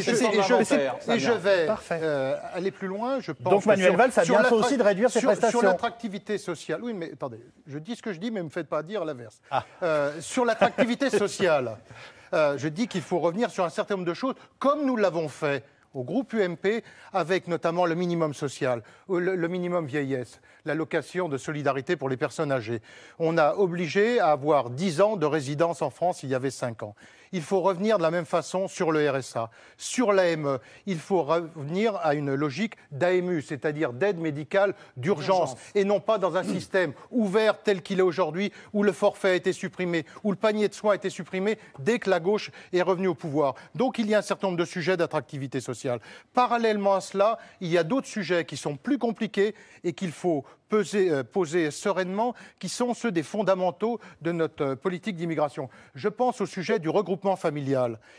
je, vais euh, aller plus loin. Je pense Donc Manuel Valls a bien aussi de réduire ses sur, prestations. Sur l'attractivité sociale, oui, mais attendez, je dis ce que je dis, mais ne me faites pas dire l'inverse. Ah. Euh, sur l'attractivité sociale, je dis qu'il faut revenir sur un certain nombre de choses, comme nous l'avons fait au groupe UMP, avec notamment le minimum social, euh, le, minimum vieillesse, l'allocation de solidarité pour les personnes âgées. On a obligé à avoir 10 ans de résidence en France il y avait 5 ans il faut revenir de la même façon sur le RSA. Sur l'AME, il faut revenir à une logique d'AMU, c'est-à-dire d'aide médicale d'urgence, et non pas dans un système ouvert tel qu'il est aujourd'hui, où le forfait a été supprimé, où le panier de soins a été supprimé dès que la gauche est revenue au pouvoir. Donc il y a un certain nombre de sujets d'attractivité sociale. Parallèlement à cela, il y a d'autres sujets qui sont plus compliqués et qu'il faut Peser, euh, poser sereinement, qui sont ceux des fondamentaux de notre euh, politique d'immigration. Je pense au sujet du regroupement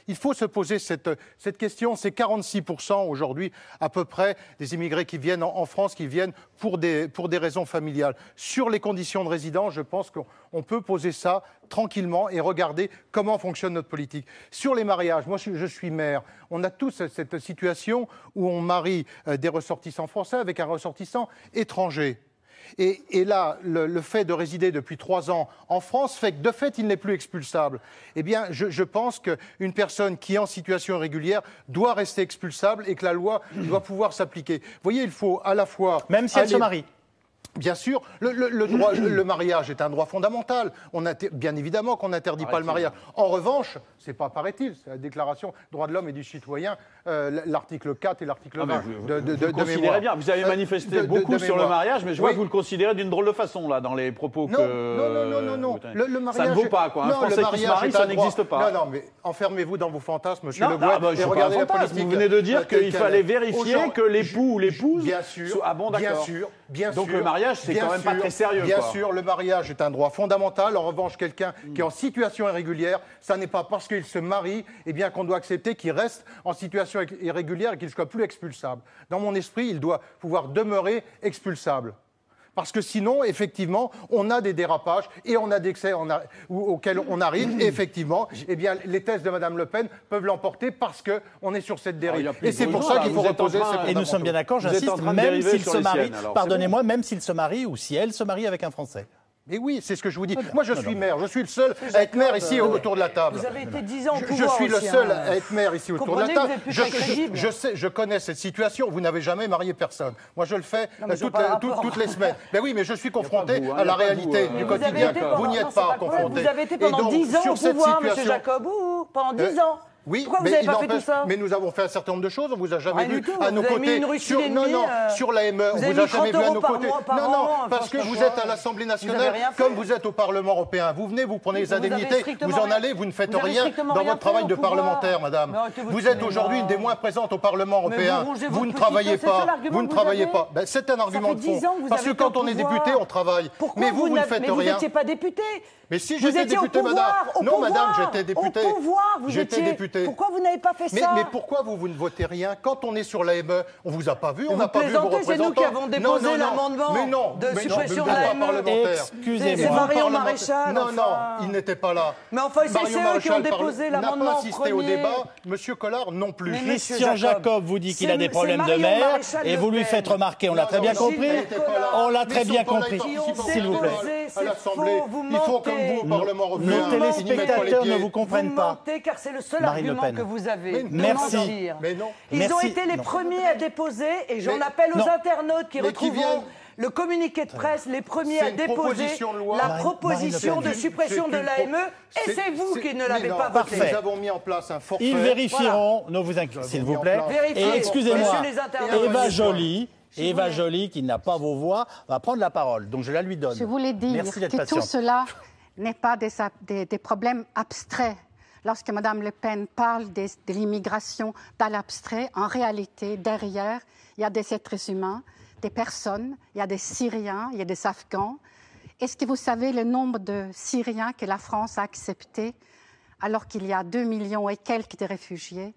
il faut se poser cette, question. C'est 46% aujourd'hui à peu près des immigrés qui viennent en, France, qui viennent pour des, raisons familiales. Sur les conditions de résidence, je pense qu'on peut poser ça tranquillement et regarder comment fonctionne notre politique. Sur les mariages, moi je suis maire, on a tous cette situation où on marie euh, des ressortissants français avec un ressortissant étranger. Et, là, le, fait de résider depuis trois ans en France fait que de fait, il n'est plus expulsable. Eh bien, je, pense qu'une personne qui est en situation irrégulière doit rester expulsable et que la loi doit pouvoir s'appliquer. Vous voyez, il faut à la fois... Même si elle se marie Bien sûr, le, mariage est un droit fondamental. On bien évidemment qu'on n'interdit pas le mariage. En revanche, c'est pas, paraît-il, c'est la déclaration droit de l'homme et du citoyen, euh, l'article 4 et l'article 1 ah, vous, de, vous considérez bien. Vous avez euh, manifesté beaucoup sur le mariage, mais je vois que vous le considérez d'une drôle de façon, là, dans les propos que. Non, non, non, non. Le, mariage, ça ne vaut pas, quoi. un Français qui ça n'existe pas. Non, non, mais enfermez-vous dans vos fantasmes, monsieur Le Gouin, ah, bah, Je Vous venez de dire qu'il fallait vérifier que l'époux ou l'épouse. Bien sûr. Ah bon, Bien sûr, bien sûr. Donc le mariage sérieux. Bien sûr, le mariage est un droit fondamental. En revanche, quelqu'un qui est en situation irrégulière, ça n'est pas parce qu'il se marie eh bien qu'on doit accepter qu'il reste en situation irrégulière et qu'il soit plus expulsable. Dans mon esprit, il doit pouvoir demeurer expulsable. Parce que sinon, effectivement, on a des dérapages et on a des excès auxquels on arrive. Et effectivement, eh bien, les thèses de Mme Le Pen peuvent l'emporter parce qu'on est sur cette ah, dérive. et c'est pour ça qu'il faut reposer Et nous sommes bien d'accord, j'insiste, même s'il se marie, pardonnez-moi, même s'il se marie ou si elle se marie avec un Français. Et oui, c'est ce que je vous dis. Ah ben, Moi, je suis maire. Je suis le seul à être maire ici autour de la table. Vous avez été dix ans au pouvoir. Je suis le seul hein. à être maire ici autour de la table. Je, je, sais, je connais cette situation. Vous n'avez jamais marié personne. Moi, je le fais euh, toutes, les semaines. Mais oui, mais je suis confronté hein. à la réalité hein. du quotidien. Vous n'y êtes pas confronté. Vous avez été pendant 10 ans au pouvoir, M. Jacob. Pendant dix ans. Oui, mais nous avons fait un certain nombre de choses. On vous a jamais ah, vu à nos côtés. sur, non, non, euh, sur la ME, vous on vous a jamais vu à nos côtés. non, non, parce que vous êtes à l'Assemblée nationale, comme vous êtes au Parlement européen. Vous venez, vous prenez les indemnités, vous en allez, vous ne faites rien dans votre travail de parlementaire, madame. vous êtes aujourd'hui une des moins présentes au Parlement européen. Vous ne travaillez pas. Vous ne travaillez pas. Ben, c'est un argument de Parce que quand on est député, on travaille. Mais vous, vous ne faites rien. Vous n'étiez pas député. Mais si j'étais député, madame. Non, madame, j'étais député. J'étais député. Pourquoi vous n'avez pas fait ça Mais pourquoi vous, vous ne votez rien Quand on est sur l'AME, on vous a pas vu, on n'a pas vu vos représentants. c'est nous qui avons déposé l'amendement de suppression de l'AME. E. Excusez-moi. C'est Marion Maréchal. Non, non, il n'était pas là. Mais enfin, c'est eux qui ont déposé l'amendement n'a pas assisté au débat. Monsieur Collard non plus. Christian Jacob vous dit qu'il a des problèmes de mère et vous lui faites remarquer. On l'a très bien compris. On l'a très bien compris. S'il vous plaît à l'Assemblée. Il faut, comme vous, au Parlement européen, nos téléspectateurs ne vous comprennent pas. Vous mentez, car c'est le seul argument que vous avez. Merci. Ils ont été les premiers à déposer, et j'en appelle aux internautes qui retrouveront le communiqué de presse, les premiers à déposer la proposition de suppression de l'AME, et c'est vous qui ne l'avez pas votée. Nous avons mis en place un forfait. Ils vérifieront, ne vous inquiétez s'il vous plaît. Et excusez-moi, Eva Jolie Eva Joly, qui n'a pas vos voix, va prendre la parole. Donc je la lui donne. Je voulais dire que tout cela n'est pas des, problèmes abstraits. Lorsque Mme Le Pen parle de l'immigration dans l'abstrait, en réalité, derrière, il y a des êtres humains, des personnes, il y a des Syriens, il y a des Afghans. Est-ce que vous savez le nombre de Syriens que la France a acceptés alors qu'il y a 2 millions et quelques de réfugiés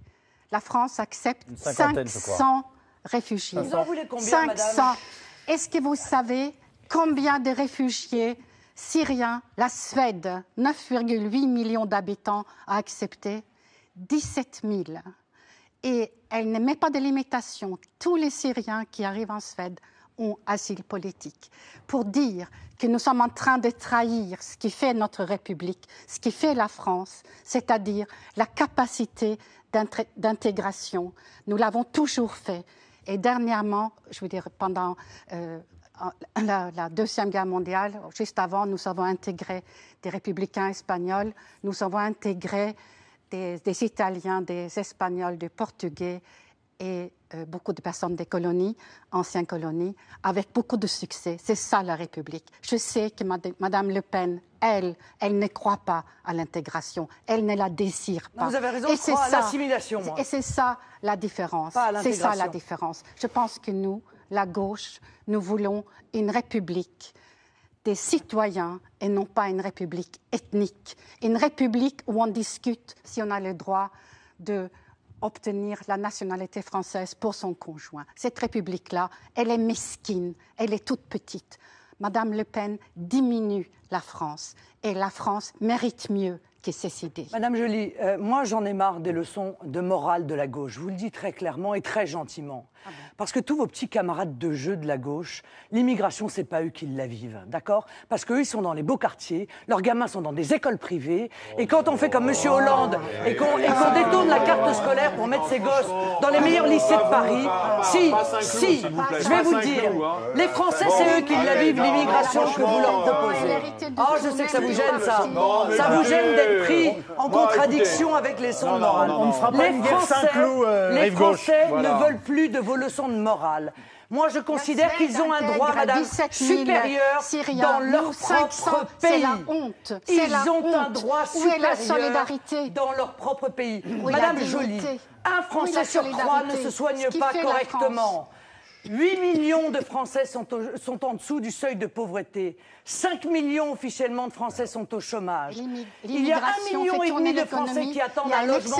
La France accepte 500 réfugiés. 500. Est-ce que vous savez combien de réfugiés syriens la Suède, 9,8 millions d'habitants, a accepté 17 000. Et elle ne met pas de limitation. Tous les Syriens qui arrivent en Suède ont asile politique. Pour dire que nous sommes en train de trahir ce qui fait notre République, ce qui fait la France, c'est-à-dire la capacité d'intégration. Nous l'avons toujours fait. Et dernièrement, je veux dire, pendant euh, la, Deuxième Guerre mondiale, juste avant, nous avons intégré des républicains espagnols, nous avons intégré des, des Italiens, des Espagnols, des Portugais, et euh, beaucoup de personnes des colonies, anciennes colonies, avec beaucoup de succès. C'est ça la République. Je sais que Madame Le Pen, elle, elle ne croit pas à l'intégration. Elle ne la désire pas. vous avez raison, et c'est ça, l'assimilation. Et c'est ça la différence. C'est ça la différence. Je pense que nous, la gauche, nous voulons une République des citoyens et non pas une république ethnique. Une république où on discute si on a le droit de obtenir la nationalité française pour son conjoint. Cette République-là, elle est mesquine, elle est toute petite. Madame Le Pen diminue la France et la France mérite mieux que Madame Joly, euh, moi j'en ai marre des leçons de morale de la gauche. Je vous le dis très clairement et très gentiment. Ah Parce que tous vos petits camarades de jeu de la gauche, l'immigration, c'est pas eux qui la vivent, d'accord Parce qu'eux, ils sont dans les beaux quartiers, leurs gamins sont dans des écoles privées, et quand on fait comme Monsieur Hollande et qu'on détourne la carte scolaire pour mettre ses gosses dans les meilleurs lycées de Paris, si, si, je vais vous dire, les Français, c'est eux qui la vivent, l'immigration que vous leur proposez. Oh, je sais que ça vous gêne, ça. Hein. Ça vous gêne d'être pris euh, en contradiction avec les leçons de morale. les euh, Français ne veulent plus de vos leçons de morale. Moi, je considère qu'ils ont un droit, madame, supérieur dans leur propre pays. Ils ont un droit supérieur dans leur propre pays. madame Jolie, un Français sur trois ne se soigne pas correctement. 8 millions de Français sont, sont, en dessous du seuil de pauvreté. 5 millions officiellement de Français sont au chômage. Il y a 1,5 million et de Français qui attendent un logement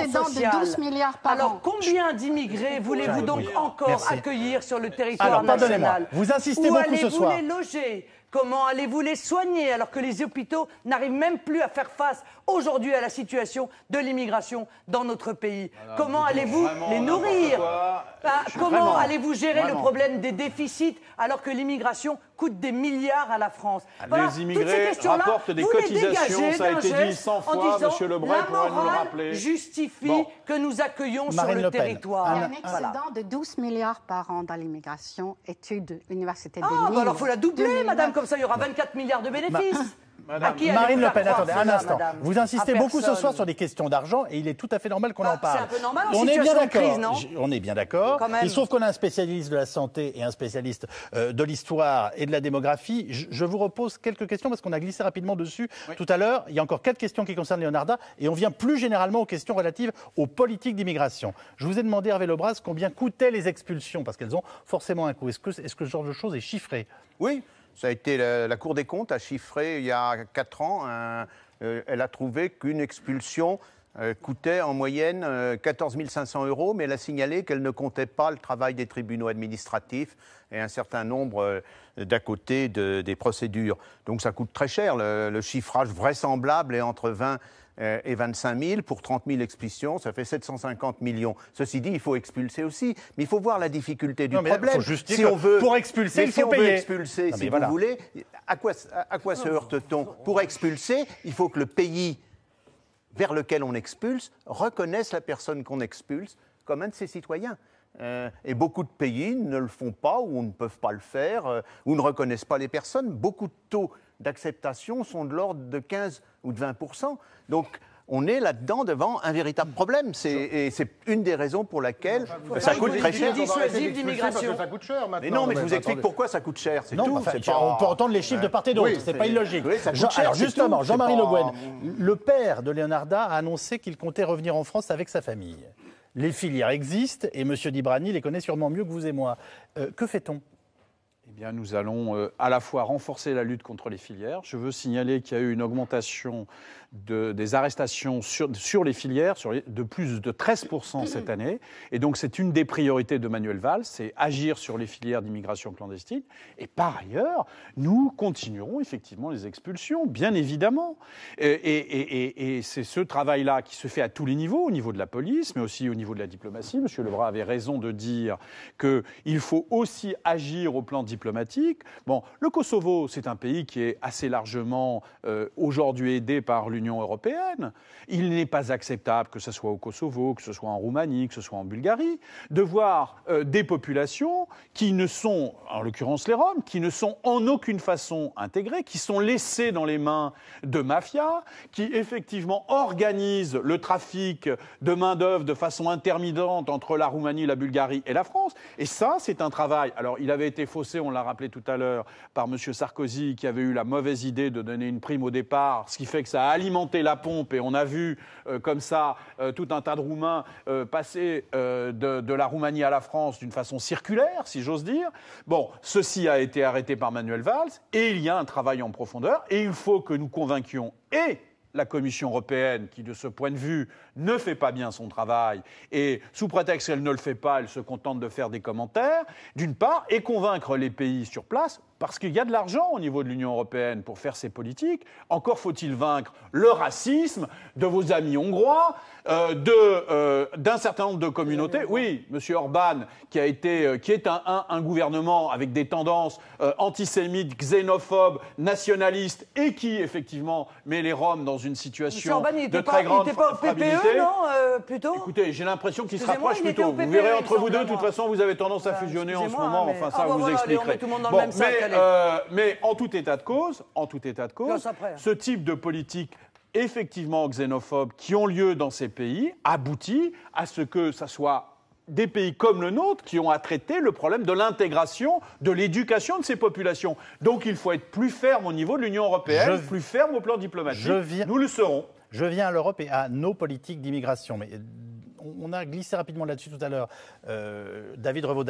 milliards Alors combien d'immigrés voulez-vous donc encore accueillir sur le territoire national Vous insistez Où allez-vous les loger Comment allez-vous les soigner alors que les hôpitaux n'arrivent même plus à faire face aujourd'hui à la situation de l'immigration dans notre pays ah Comment allez-vous les nourrir Comment allez-vous gérer le problème des déficits alors que l'immigration coûte des milliards à la France ah, Les immigrés apportent rapportent des cotisations, ça a été dit 100 fois, disant, Monsieur la nous le rappeler. justifie que nous accueillons sur le, territoire. Il y a un excédent de 12 milliards par an dans l'immigration, études, université de Ah, bah alors il faut la doubler, madame, comme ça il y aura 24 milliards de bénéfices. Marine Le Pen, attendez, un instant. Vous insistez beaucoup ce soir sur des questions d'argent et il est tout à fait normal qu'on ah, en parle. C'est un peu normal on, est bien crise, on est bien d'accord. Il se qu'on a un spécialiste de la santé et un spécialiste euh, de l'histoire et de la démographie. Je, vous repose quelques questions parce qu'on a glissé rapidement dessus tout à l'heure. Il y a encore quatre questions qui concernent Leonarda et on vient plus généralement aux questions relatives aux politiques d'immigration. Je vous ai demandé, Hervé Lebras, combien coûtaient les expulsions parce qu'elles ont forcément un coût. Est-ce que, est -ce que ce genre de choses est chiffré Oui. Ça a été la, Cour des comptes a chiffré il y a quatre ans, euh, elle a trouvé qu'une expulsion euh, coûtait en moyenne 14 euh, 500 euros, mais elle a signalé qu'elle ne comptait pas le travail des tribunaux administratifs et un certain nombre euh, d'à côté de, des procédures. Donc ça coûte très cher. Le, chiffrage vraisemblable est entre 20 et 25 000. Pour 30 000 expulsions, ça fait 750 millions. Ceci dit, il faut expulser aussi. Mais il faut voir la difficulté du non, problème. Faut juste si on veut, pour expulser, il faut si on Veut expulser, si vous voulez, à quoi, à quoi se heurte-t-on Pour expulser, il faut que le pays vers lequel on expulse reconnaissent la personne qu'on expulse comme un de ses citoyens. Euh, et beaucoup de pays ne le font pas ou ne peuvent pas le faire euh, ou ne reconnaissent pas les personnes. Beaucoup de taux d'acceptation sont de l'ordre de 15 ou de 20 Donc on est là-dedans devant un véritable problème. C'est, et c'est une des raisons pour laquelle ça coûte très cher. dissuasif d'immigration. Ça coûte cher maintenant. Mais non, mais je vous explique pourquoi ça coûte cher. C'est tout. on peut entendre les chiffres de part et d'autre. c'est pas illogique. alors justement, Jean-Marie Le le père de Leonarda a annoncé qu'il comptait revenir en France avec sa famille. Les filières existent et M. Dibrani les connaît sûrement mieux que vous et moi. Euh, que fait-on eh bien, nous allons euh, à la fois renforcer la lutte contre les filières. Je veux signaler qu'il y a eu une augmentation des arrestations sur, sur les filières sur, de plus de 13% cette mm-hmm. année. Et donc, c'est une des priorités de Manuel Valls, c'est agir sur les filières d'immigration clandestine. Et par ailleurs, nous continuerons effectivement les expulsions, bien évidemment. Et, c'est ce travail-là qui se fait à tous les niveaux, au niveau de la police, mais aussi au niveau de la diplomatie. Monsieur Lebrun avait raison de dire qu'il faut aussi agir au plan diplomatique. Bon, le Kosovo, c'est un pays qui est assez largement euh, aujourd'hui aidé par l'Union européenne. Il n'est pas acceptable que ce soit au Kosovo, que ce soit en Roumanie, que ce soit en Bulgarie, de voir euh, des populations qui ne sont, en l'occurrence les Roms, qui ne sont en aucune façon intégrées, qui sont laissées dans les mains de mafias, qui effectivement organisent le trafic de main-d'œuvre de façon intermittente entre la Roumanie, la Bulgarie et la France. Et ça, c'est un travail. Alors, il avait été faussé, on l'a rappelé tout à l'heure, par M. Sarkozy, qui avait eu la mauvaise idée de donner une prime au départ, ce qui fait que ça alimente la pompe et on a vu euh, comme ça euh, tout un tas de Roumains euh, passer de, la Roumanie à la France d'une façon circulaire, si j'ose dire. Bon, ceci a été arrêté par Manuel Valls et il y a un travail en profondeur et il faut que nous convainquions et la Commission européenne, qui de ce point de vue ne fait pas bien son travail, et sous prétexte qu'elle ne le fait pas, elle se contente de faire des commentaires, d'une part, et convaincre les pays sur place, parce qu'il y a de l'argent au niveau de l'Union européenne pour faire ses politiques. Encore faut-il vaincre le racisme de vos amis hongrois, euh, de euh, d'un certain nombre de communautés. Oui, M. Orban, qui, a été, euh, qui est un, un, un, gouvernement avec des tendances antisémites, xénophobes, nationalistes, et qui effectivement met les Roms dans une situation de très grande pas au PPE, non euh, plutôt Écoutez, j'ai l'impression qu'il se rapproche plutôt. E, vous verrez entre vous deux, de toute façon, vous avez tendance à bah, fusionner en ce moment. Enfin, oh, ça, vous expliquerez. Mais en tout état de cause, en tout état de cause, ce type de politique effectivement xénophobe qui ont lieu dans ces pays aboutit à ce que ça soit des pays comme le nôtre qui ont à traiter le problème de l'intégration, de l'éducation de ces populations. Donc il faut être plus ferme au niveau de l'Union européenne, plus ferme au plan diplomatique. Nous le serons. Je viens à l'Europe et à nos politiques d'immigration. Mais on a glissé rapidement là-dessus tout à l'heure, euh, David revaud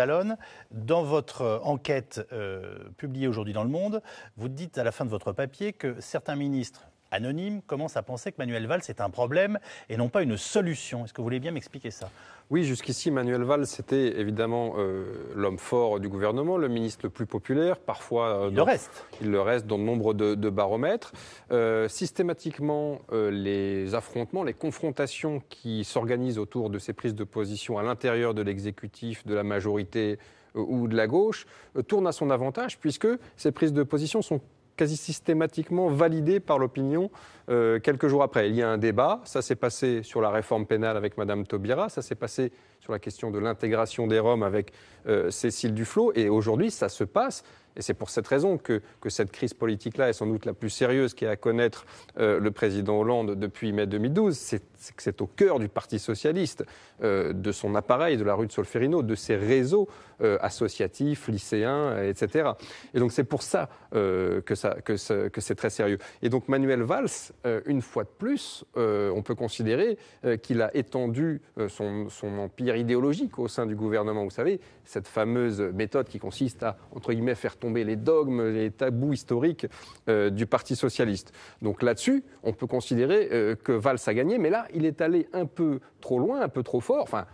dans votre euh, enquête euh, publiée aujourd'hui dans Le Monde, vous dites à la fin de votre papier que certains ministres anonyme commence à penser que Manuel Valls est un problème et non pas une solution. Est-ce que vous voulez bien m'expliquer ça Oui, jusqu'ici, Manuel Valls était évidemment euh, l'homme fort du gouvernement, le ministre le plus populaire, parfois... Euh, il le reste. Il le reste dans nombre de, baromètres. Euh, systématiquement, les affrontements, les confrontations qui s'organisent autour de ces prises de position à l'intérieur de l'exécutif, de la majorité ou de la gauche, tournent à son avantage puisque ces prises de position sont quasi systématiquement validé par l'opinion euh, quelques jours après. Il y a un débat, ça s'est passé sur la réforme pénale avec Madame Taubira, ça s'est passé sur la question de l'intégration des Roms avec euh, Cécile Duflot. Et aujourd'hui, ça se passe. Et c'est pour cette raison que, que cette crise politique-là est sans doute la plus sérieuse qu'ait à connaître euh, le président Hollande depuis mai 2012. C'est que c'est au cœur du Parti socialiste, euh, de son appareil, de la rue de Solferino, de ses réseaux associatifs, lycéens, etc. Et donc c'est pour ça que, ça, que, que c'est très sérieux. Et donc Manuel Valls, une fois de plus, on peut considérer qu'il a étendu son empire idéologique au sein du gouvernement. Vous savez, cette fameuse méthode qui consiste à, entre guillemets, faire tomber les dogmes, les tabous historiques euh, du Parti socialiste. Donc là-dessus, on peut considérer euh, que Valls a gagné, mais là, il est allé un peu trop loin, un peu trop fort. Enfin,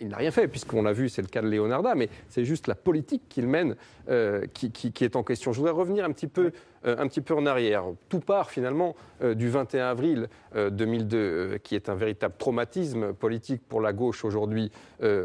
il n'a rien fait, puisqu'on l'a vu, c'est le cas de Leonarda, mais c'est juste la politique qu'il mène euh, qui, est en question. Je voudrais revenir un petit peu, euh, en arrière. Tout part finalement euh, du 21 avril 2002, qui est un véritable traumatisme politique pour la gauche aujourd'hui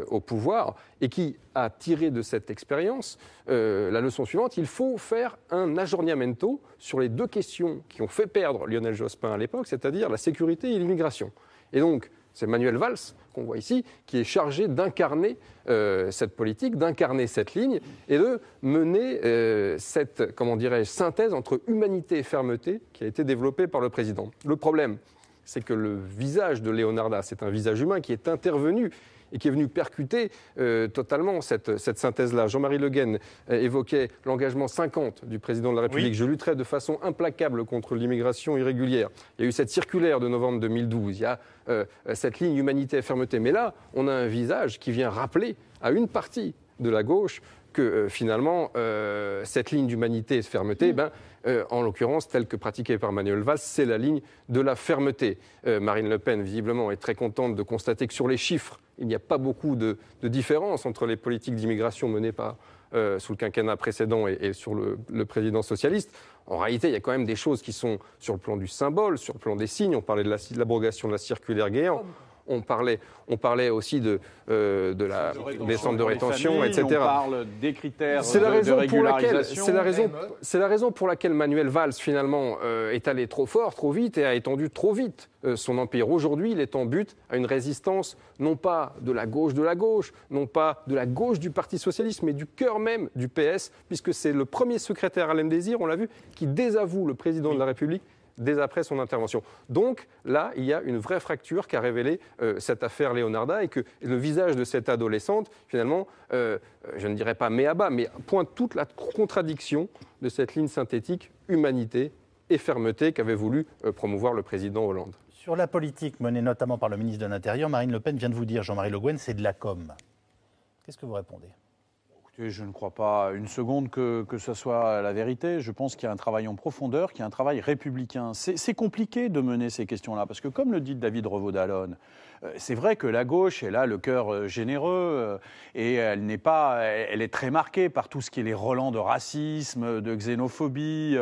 au pouvoir, et qui a tiré de cette expérience la leçon suivante, il faut faire un aggiornamento sur les deux questions qui ont fait perdre Lionel Jospin à l'époque, c'est-à-dire la sécurité et l'immigration. Et donc, c'est Manuel Valls qu'on voit ici, qui est chargé d'incarner euh, cette politique, d'incarner cette ligne et de mener euh, cette, comment dirais-je, synthèse entre humanité et fermeté qui a été développée par le président. Le problème, c'est que le visage de Leonarda, c'est un visage humain qui est intervenu et qui est venu percuter euh, totalement cette, synthèse-là. Jean-Marie Le Guen euh, évoquait l'engagement 50 du président de la République. Je lutterai de façon implacable contre l'immigration irrégulière. Il y a eu cette circulaire de novembre 2012. Il y a euh, cette ligne humanité et fermeté. Mais là, on a un visage qui vient rappeler à une partie de la gauche que finalement, cette ligne d'humanité et de fermeté, ben, euh, en l'occurrence, telle que pratiquée par Manuel Valls, c'est la ligne de la fermeté. Euh, Marine Le Pen, visiblement, est très contente de constater que sur les chiffres, il n'y a pas beaucoup de, différence entre les politiques d'immigration menées par, euh, sous le quinquennat précédent et, sur le, président socialiste. En réalité, il y a quand même des choses qui sont sur le plan du symbole, sur le plan des signes. On parlait de l'abrogation de la circulaire Guéant. On parlait, on parlait aussi de, euh, de la, des centres de rétention, etc. On parle des critères de, la C'est la, raison, pour laquelle Manuel Valls, finalement, euh, est allé trop fort, trop vite et a étendu trop vite euh, son empire. Aujourd'hui, il est en but à une résistance, non pas de la gauche de la gauche, non pas de la gauche du Parti Socialiste, mais du cœur même du PS, puisque c'est le premier secrétaire alain Désir, on l'a vu, qui désavoue le président de la République dès après son intervention. Donc là, il y a une vraie fracture qu'a révélée euh, cette affaire Leonarda et que le visage de cette adolescente, finalement, euh, euh, je ne dirais pas mais à bas, mais pointe toute la contradiction de cette ligne synthétique humanité et fermeté qu'avait voulu promouvoir le président Hollande. Sur la politique menée notamment par le ministre de l'Intérieur, Marine Le Pen vient de vous dire, Jean-Marie Le Guen, c'est de la com. Qu'est-ce que vous répondez je ne crois pas une seconde que, ce soit la vérité. Je pense qu'il y a un travail en profondeur, qu'il y a un travail républicain. C'est compliqué de mener ces questions-là, parce que comme le dit David revaud euh, c'est vrai que la gauche, elle a le cœur euh, généreux euh, et elle n'est pas, est très marquée par tout ce qui est les relents de racisme, de xénophobie,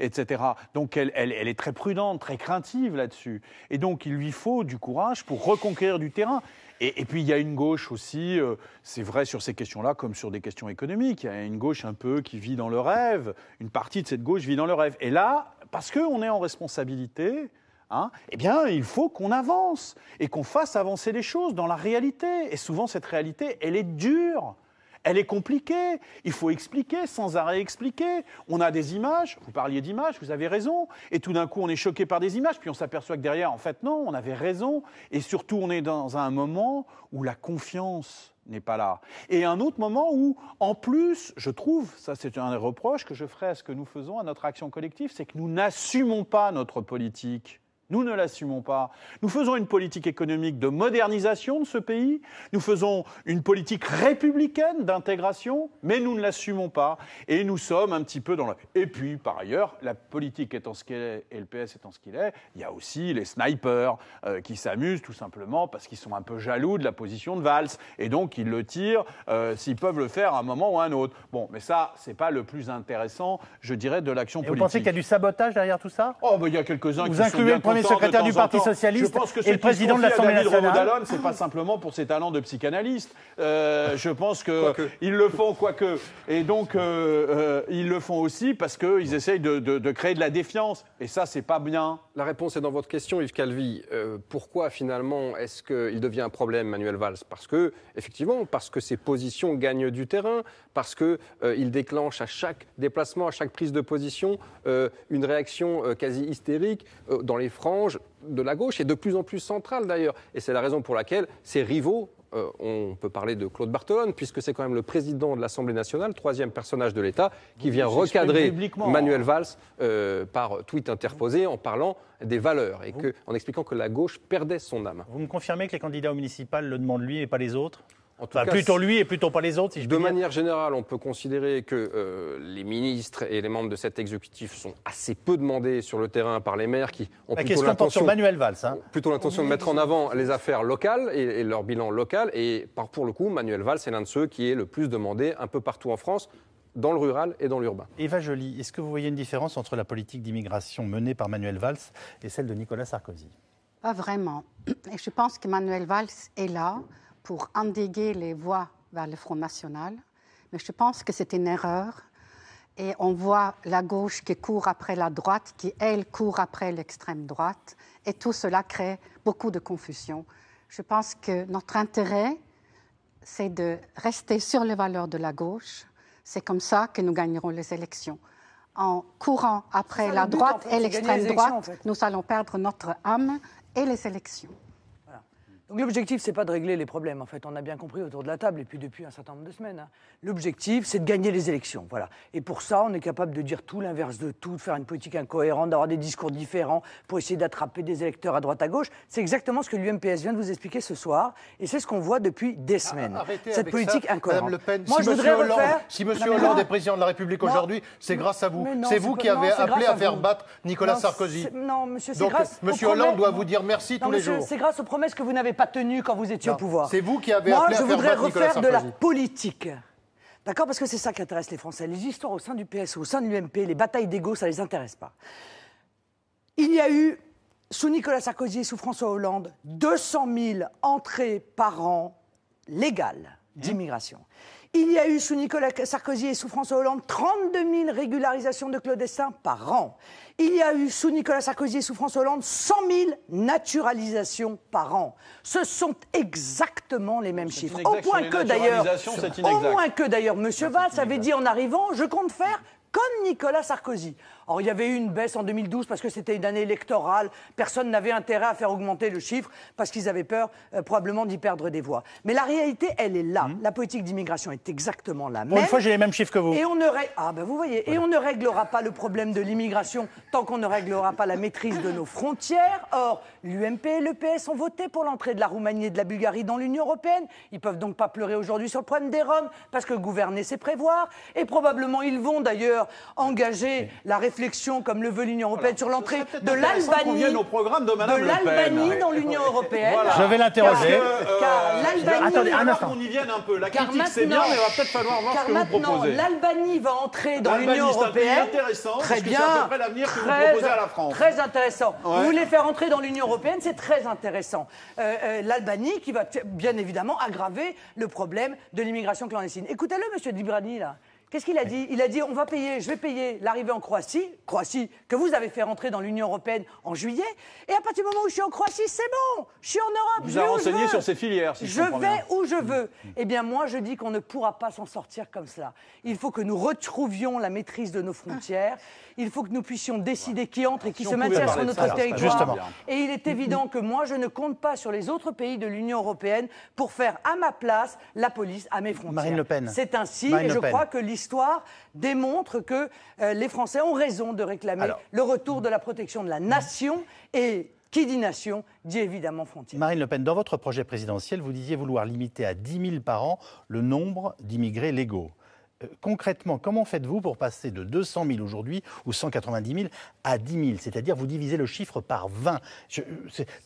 etc. Donc elle, est très prudente, très craintive là-dessus. Et donc il lui faut du courage pour reconquérir du terrain. Et, puis il y a une gauche aussi, c'est vrai sur ces questions-là comme sur des questions économiques, il y a une gauche un peu qui vit dans le rêve, une partie de cette gauche vit dans le rêve. Et là, parce qu'on est en responsabilité, Hein, eh bien, il faut qu'on avance et qu'on fasse avancer les choses dans la réalité. Et souvent, cette réalité, elle est dure. Elle est compliquée, il faut expliquer, sans arrêt expliquer. On a des images, vous parliez d'images, vous avez raison, et tout d'un coup on est choqué par des images, puis on s'aperçoit que derrière, en fait non, on avait raison, et surtout on est dans un moment où la confiance n'est pas là. Et un autre moment où, en plus, je trouve, ça c'est un des reproches que je ferai à ce que nous faisons, à notre action collective, c'est que nous n'assumons pas notre politique. Nous ne l'assumons pas. Nous faisons une politique économique de modernisation de ce pays, nous faisons une politique républicaine d'intégration, mais nous ne l'assumons pas. Et nous sommes un petit peu dans la... Et puis, par ailleurs, la politique étant ce qu'elle est, et le PS étant ce qu'il est, il y a aussi les snipers euh, qui s'amusent tout simplement parce qu'ils sont un peu jaloux de la position de Valls. Et donc, ils le tirent euh, s'ils peuvent le faire à un moment ou à un autre. Bon, mais ça, c'est pas le plus intéressant, je dirais, de l'action politique. vous pensez qu'il y a du sabotage derrière tout ça Oh, mais bah, il y a quelques-uns qui sont bien premier secrétaire du Parti socialiste et le président de l'Assemblée nationale. c'est pas simplement pour ses talents de psychanalyste. Euh, je pense que, ils le font, quoique. Et donc, euh, euh, ils le font aussi parce qu'ils essayent de, créer de la défiance. Et ça, c'est pas bien. La réponse est dans votre question, Yves Calvi. pourquoi finalement est-ce qu'il devient un problème, Manuel Valls Parce que, effectivement, parce que ses positions gagnent du terrain, parce qu'il euh, déclenche à chaque déplacement, à chaque prise de position, euh, une réaction euh, quasi hystérique dans les franges de la gauche, et de plus en plus centrale d'ailleurs. Et c'est la raison pour laquelle ses rivaux, on peut parler de Claude Bartolone, puisque c'est quand même le président de l'Assemblée nationale, troisième personnage de l'État, qui vient recadrer Manuel Valls par tweet interposé en parlant des valeurs et en expliquant que la gauche perdait son âme. Vous me confirmez que les candidats aux municipales le demandent lui et pas les autres plutôt lui et plutôt pas les autres, De manière générale, on peut considérer que euh, les ministres et les membres de cet exécutif sont assez peu demandés sur le terrain par les maires qui ont plutôt l'intention Manuel Valls, hein. plutôt l'intention de mettre en avant les affaires locales et, leur bilan local. Et par, pour le coup, Manuel Valls est l'un de ceux qui est le plus demandé un peu partout en France, dans le rural et dans l'urbain. Eva Joly, est-ce que vous voyez une différence entre la politique d'immigration menée par Manuel Valls et celle de Nicolas Sarkozy Pas vraiment. Et je pense que Manuel Valls est là pour endiguer les voies vers le Front National, mais je pense que c'est une erreur. Et on voit la gauche qui court après la droite, qui, elle, court après l'extrême droite. Et tout cela crée beaucoup de confusion. Je pense que notre intérêt, c'est de rester sur les valeurs de la gauche. C'est comme ça que nous gagnerons les élections. En courant après la droite et l'extrême droite, nous allons perdre notre âme et les élections. Donc l'objectif, c'est pas de régler les problèmes, en fait, on a bien compris autour de la table, et puis depuis un certain nombre de semaines. Hein. L'objectif, c'est de gagner les élections, voilà. Et pour ça, on est capable de dire tout l'inverse de tout, de faire une politique incohérente, d'avoir des discours différents pour essayer d'attraper des électeurs à droite à gauche. C'est exactement ce que l'UMPS vient de vous expliquer ce soir, et c'est ce qu'on voit depuis des ah, semaines. Arrêtez Cette politique incohérente. Madame Le Pen, Moi, si je voudrais si M. Hollande est président de la République aujourd'hui, c'est grâce à vous. C'est vous qui avez appelé à, faire battre Nicolas Sarkozy. Non, monsieur, Hollande doit vous dire merci tous les jours. C'est grâce aux promesses que vous n'avez pas tenu quand vous étiez au pouvoir. C'est vous qui avez Moi, je voudrais refaire de la politique. D'accord Parce que c'est ça qui intéresse les Français. Les histoires au sein du PS, au sein de l'UMP, les batailles d'ego, ça ne les intéresse pas. Il y a eu, sous Nicolas Sarkozy et sous François Hollande, 200 000 entrées par an légales hein d'immigration. Il y a eu sous Nicolas Sarkozy et sous François Hollande 32 000 régularisations de clandestins par an. Il y a eu sous Nicolas Sarkozy et sous François Hollande 100 000 naturalisations par an. Ce sont exactement les mêmes chiffres. Au point que d'ailleurs, au moins que d'ailleurs, Monsieur Valls avait dit en arrivant, je compte faire comme Nicolas Sarkozy. Alors, il y avait eu une baisse en 2012 parce que c'était une année électorale. Personne n'avait intérêt à faire augmenter le chiffre parce qu'ils avaient peur euh, probablement d'y perdre des voix. Mais la réalité, elle est là. Hmm. La politique d'immigration est exactement la même. une fois, j'ai les mêmes chiffres que vous. Et on ne ah, ben, vous voyez, et on ne réglera pas le problème de l'immigration tant qu'on ne réglera pas la maîtrise de nos frontières. Or, l'UMP et le PS ont voté pour l'entrée de la Roumanie et de la Bulgarie dans l'Union européenne. Ils peuvent donc pas pleurer aujourd'hui sur le problème des Roms parce que gouverner, c'est prévoir. Et probablement, ils vont d'ailleurs engager la réforme réflexion, comme le veut l'Union européenne, sur l'entrée de l'Albanie dans l'Union européenne. Je vais l'interroger. Euh, Car, l'Albanie, on y un peu. va ce L'Albanie va entrer dans l'Union européenne. très bien. Très intéressant. Vous voulez faire entrer dans l'Union européenne, c'est très intéressant. Euh, euh, L'Albanie qui va bien évidemment aggraver le problème de l'immigration clandestine. Écoutez-le, Monsieur Dibrani là. Qu'est-ce qu'il a dit Il a dit on va payer, je vais payer l'arrivée en Croatie, Croatie que vous avez fait rentrer dans l'Union européenne en juillet. Et à partir du moment où je suis en Croatie, c'est bon, je suis en Europe. Vous je vais sur ces filières. Si je, je vais où je veux. Mm. Eh bien moi, je dis qu'on ne pourra pas s'en sortir comme ça. Il faut que nous retrouvions la maîtrise de nos frontières. Il faut que nous puissions décider qui entre et qui se maintient sur notre territoire. Justement. Et il est mm-hmm. évident que moi, je ne compte pas sur les autres pays de l'Union européenne pour faire à ma place la police à mes frontières. Marine Le Pen. C'est ainsi, et je crois que l'histoire l'histoire démontre que euh, les Français ont raison de réclamer le retour de la protection de la nation et qui dit nation dit évidemment frontière. Marine Le Pen, dans votre projet présidentiel, vous disiez vouloir limiter à 10 000 par an le nombre d'immigrés légaux. Euh, concrètement, comment faites-vous pour passer de 200 000 aujourd'hui ou 190 000 à 10 000 C'est-à-dire vous divisez le chiffre par 20.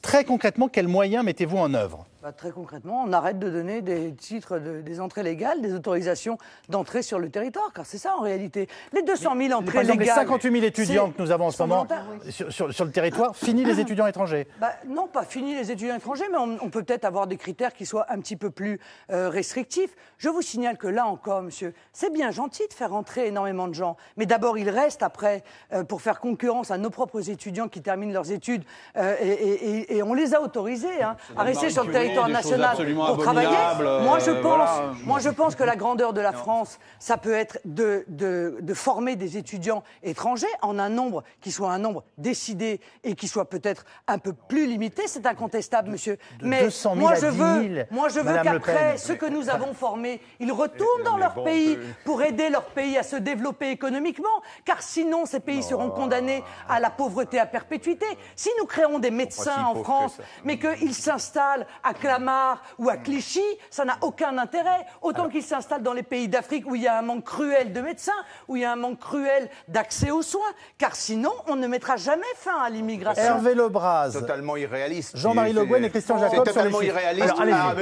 très concrètement, quels moyens mettez-vous en œuvre bah, très concrètement, on arrête de donner des titres, des entrées légales, des autorisations d'entrée sur le territoire, car c'est ça en réalité. Les 200 000 entrées légales. Les 58 000 étudiants que nous avons en ce moment sur, le territoire, fini les étudiants étrangers bah, Non, pas fini les étudiants étrangers, mais on, peut peut-être avoir des critères qui soient un petit peu plus euh, restrictifs. Je vous signale que là encore, monsieur, c'est bien gentil de faire entrer énormément de gens, mais d'abord, il reste après euh, pour faire concurrence à nos propres étudiants qui terminent leurs études euh, et, on les a autorisés hein, à rester sur le territoire national pour travailler. Euh, moi, je pense, moi, je pense que la grandeur de la France, ça peut être de, de, former des étudiants étrangers en un nombre qui soit un nombre décidé et qui soit peut-être un peu plus limité. C'est incontestable, monsieur. Mais moi, je veux, moi, je veux qu'après ce que nous avons formé, ils retournent dans leur pays pour aider leur pays à se développer économiquement, car sinon, ces pays seront condamnés à la pauvreté à perpétuité. Si nous créons des médecins en France, mais qu'ils s'installent à Clamart ou à mm. Clichy, ça n'a aucun intérêt. Autant qu'ils s'installent dans les pays d'Afrique où il y a un manque cruel de médecins, où il y a un manque cruel d'accès aux soins, car sinon, on ne mettra jamais fin à l'immigration. Hervé Lebras. Totalement irréaliste. Jean-Marie Le Guen et Christian Jacob. C'est totalement irréaliste. Ah,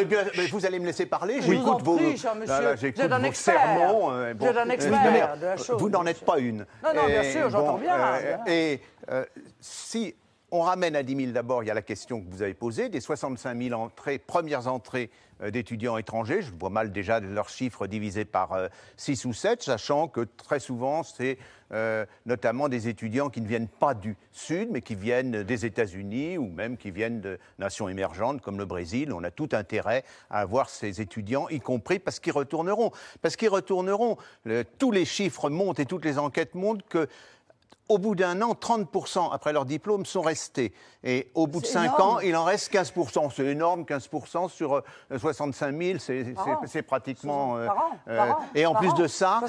vous allez me laisser parler, j'écoute vos, sermons. Vous n'en êtes pas une. Non, non, bien sûr, j'entends bien. Euh, et euh, si on ramène à 10 000 d'abord, il y a la question que vous avez posée, des 65 000 entrées, premières entrées euh, d'étudiants étrangers. Je vois mal déjà leurs chiffres divisés par 6 euh, ou 7, sachant que très souvent, c'est euh, notamment des étudiants qui ne viennent pas du Sud, mais qui viennent des États-Unis ou même qui viennent de nations émergentes comme le Brésil. On a tout intérêt à avoir ces étudiants, y compris parce qu'ils retourneront. Parce qu'ils retourneront. tous les chiffres montent et toutes les enquêtes montent que au bout d'un an, 30% après leur diplôme sont restés. Et au bout de 5 ans, il en reste 15%. C'est énorme, 15% sur 65 euh, 000, c'est pratiquement... Euh, par an, euh, par an, et en plus, de ça,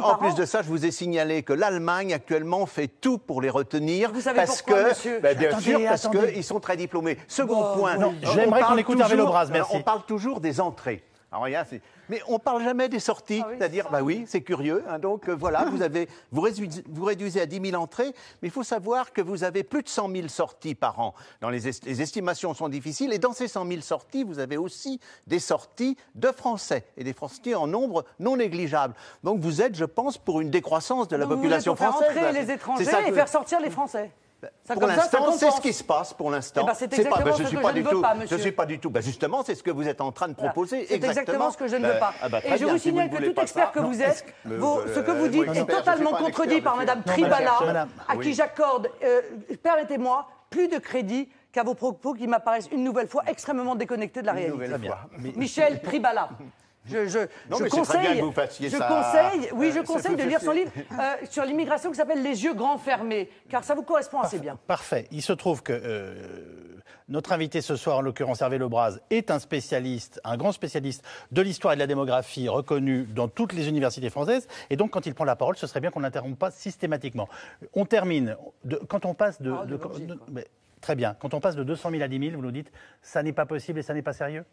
en plus de ça, je vous ai signalé que l'Allemagne, actuellement, fait tout pour les retenir. Vous savez parce que, monsieur bah, Bien sûr, parce qu'ils sont très diplômés. Second point... J'aimerais qu'on écoute Hervé Lebras, merci. On parle toujours des entrées mais on ne parle jamais des sorties, ah c'est-à-dire, bah oui, c'est curieux. Hein. donc euh, voilà, vous vous, réduisez, à 10 000 entrées, mais il faut savoir que vous avez plus de 100 000 sorties par an. Dans les, estimations sont difficiles, et dans ces 100 000 sorties, vous avez aussi des sorties de Français et des Français en nombre non négligeable. Donc vous êtes, je pense, pour une décroissance de la population française. Faire entrer les étrangers et faire sortir les Français. Ben, pour l'instant, c'est ce qui se passe pour l'instant. Eh ben, c'est ben, exactement que je ne veux pas, monsieur. Je suis pas du tout. justement, c'est ce que vous êtes en train de proposer. C'est exactement. ce que je ne veux pas. Ah bah, et je vous signale que tout expert que vous êtes, euh, ce que vous dites est totalement contredit par Mme Tribala, à qui j'accorde, euh, permettez-moi, plus de crédit qu'à vos propos qui m'apparaissent une nouvelle fois extrêmement déconnectés de la réalité. Michel Tribala. Je, conseille, vous je conseille, oui, euh, je conseille de lire son livre euh, sur l'immigration qui s'appelle Les yeux grands fermés, car ça vous correspond assez bien. Parfait. Il se trouve que euh, notre invité ce soir, en l'occurrence Hervé Lebras, est un spécialiste, un grand spécialiste de l'histoire et de la démographie reconnu dans toutes les universités françaises. Et donc, quand il prend la parole, ce serait bien qu'on ne pas systématiquement. On termine. quand on passe de. Ah, très bien. Quand on passe de 200 000 à 10 000, vous nous dites, ça n'est pas possible et ça n'est pas sérieux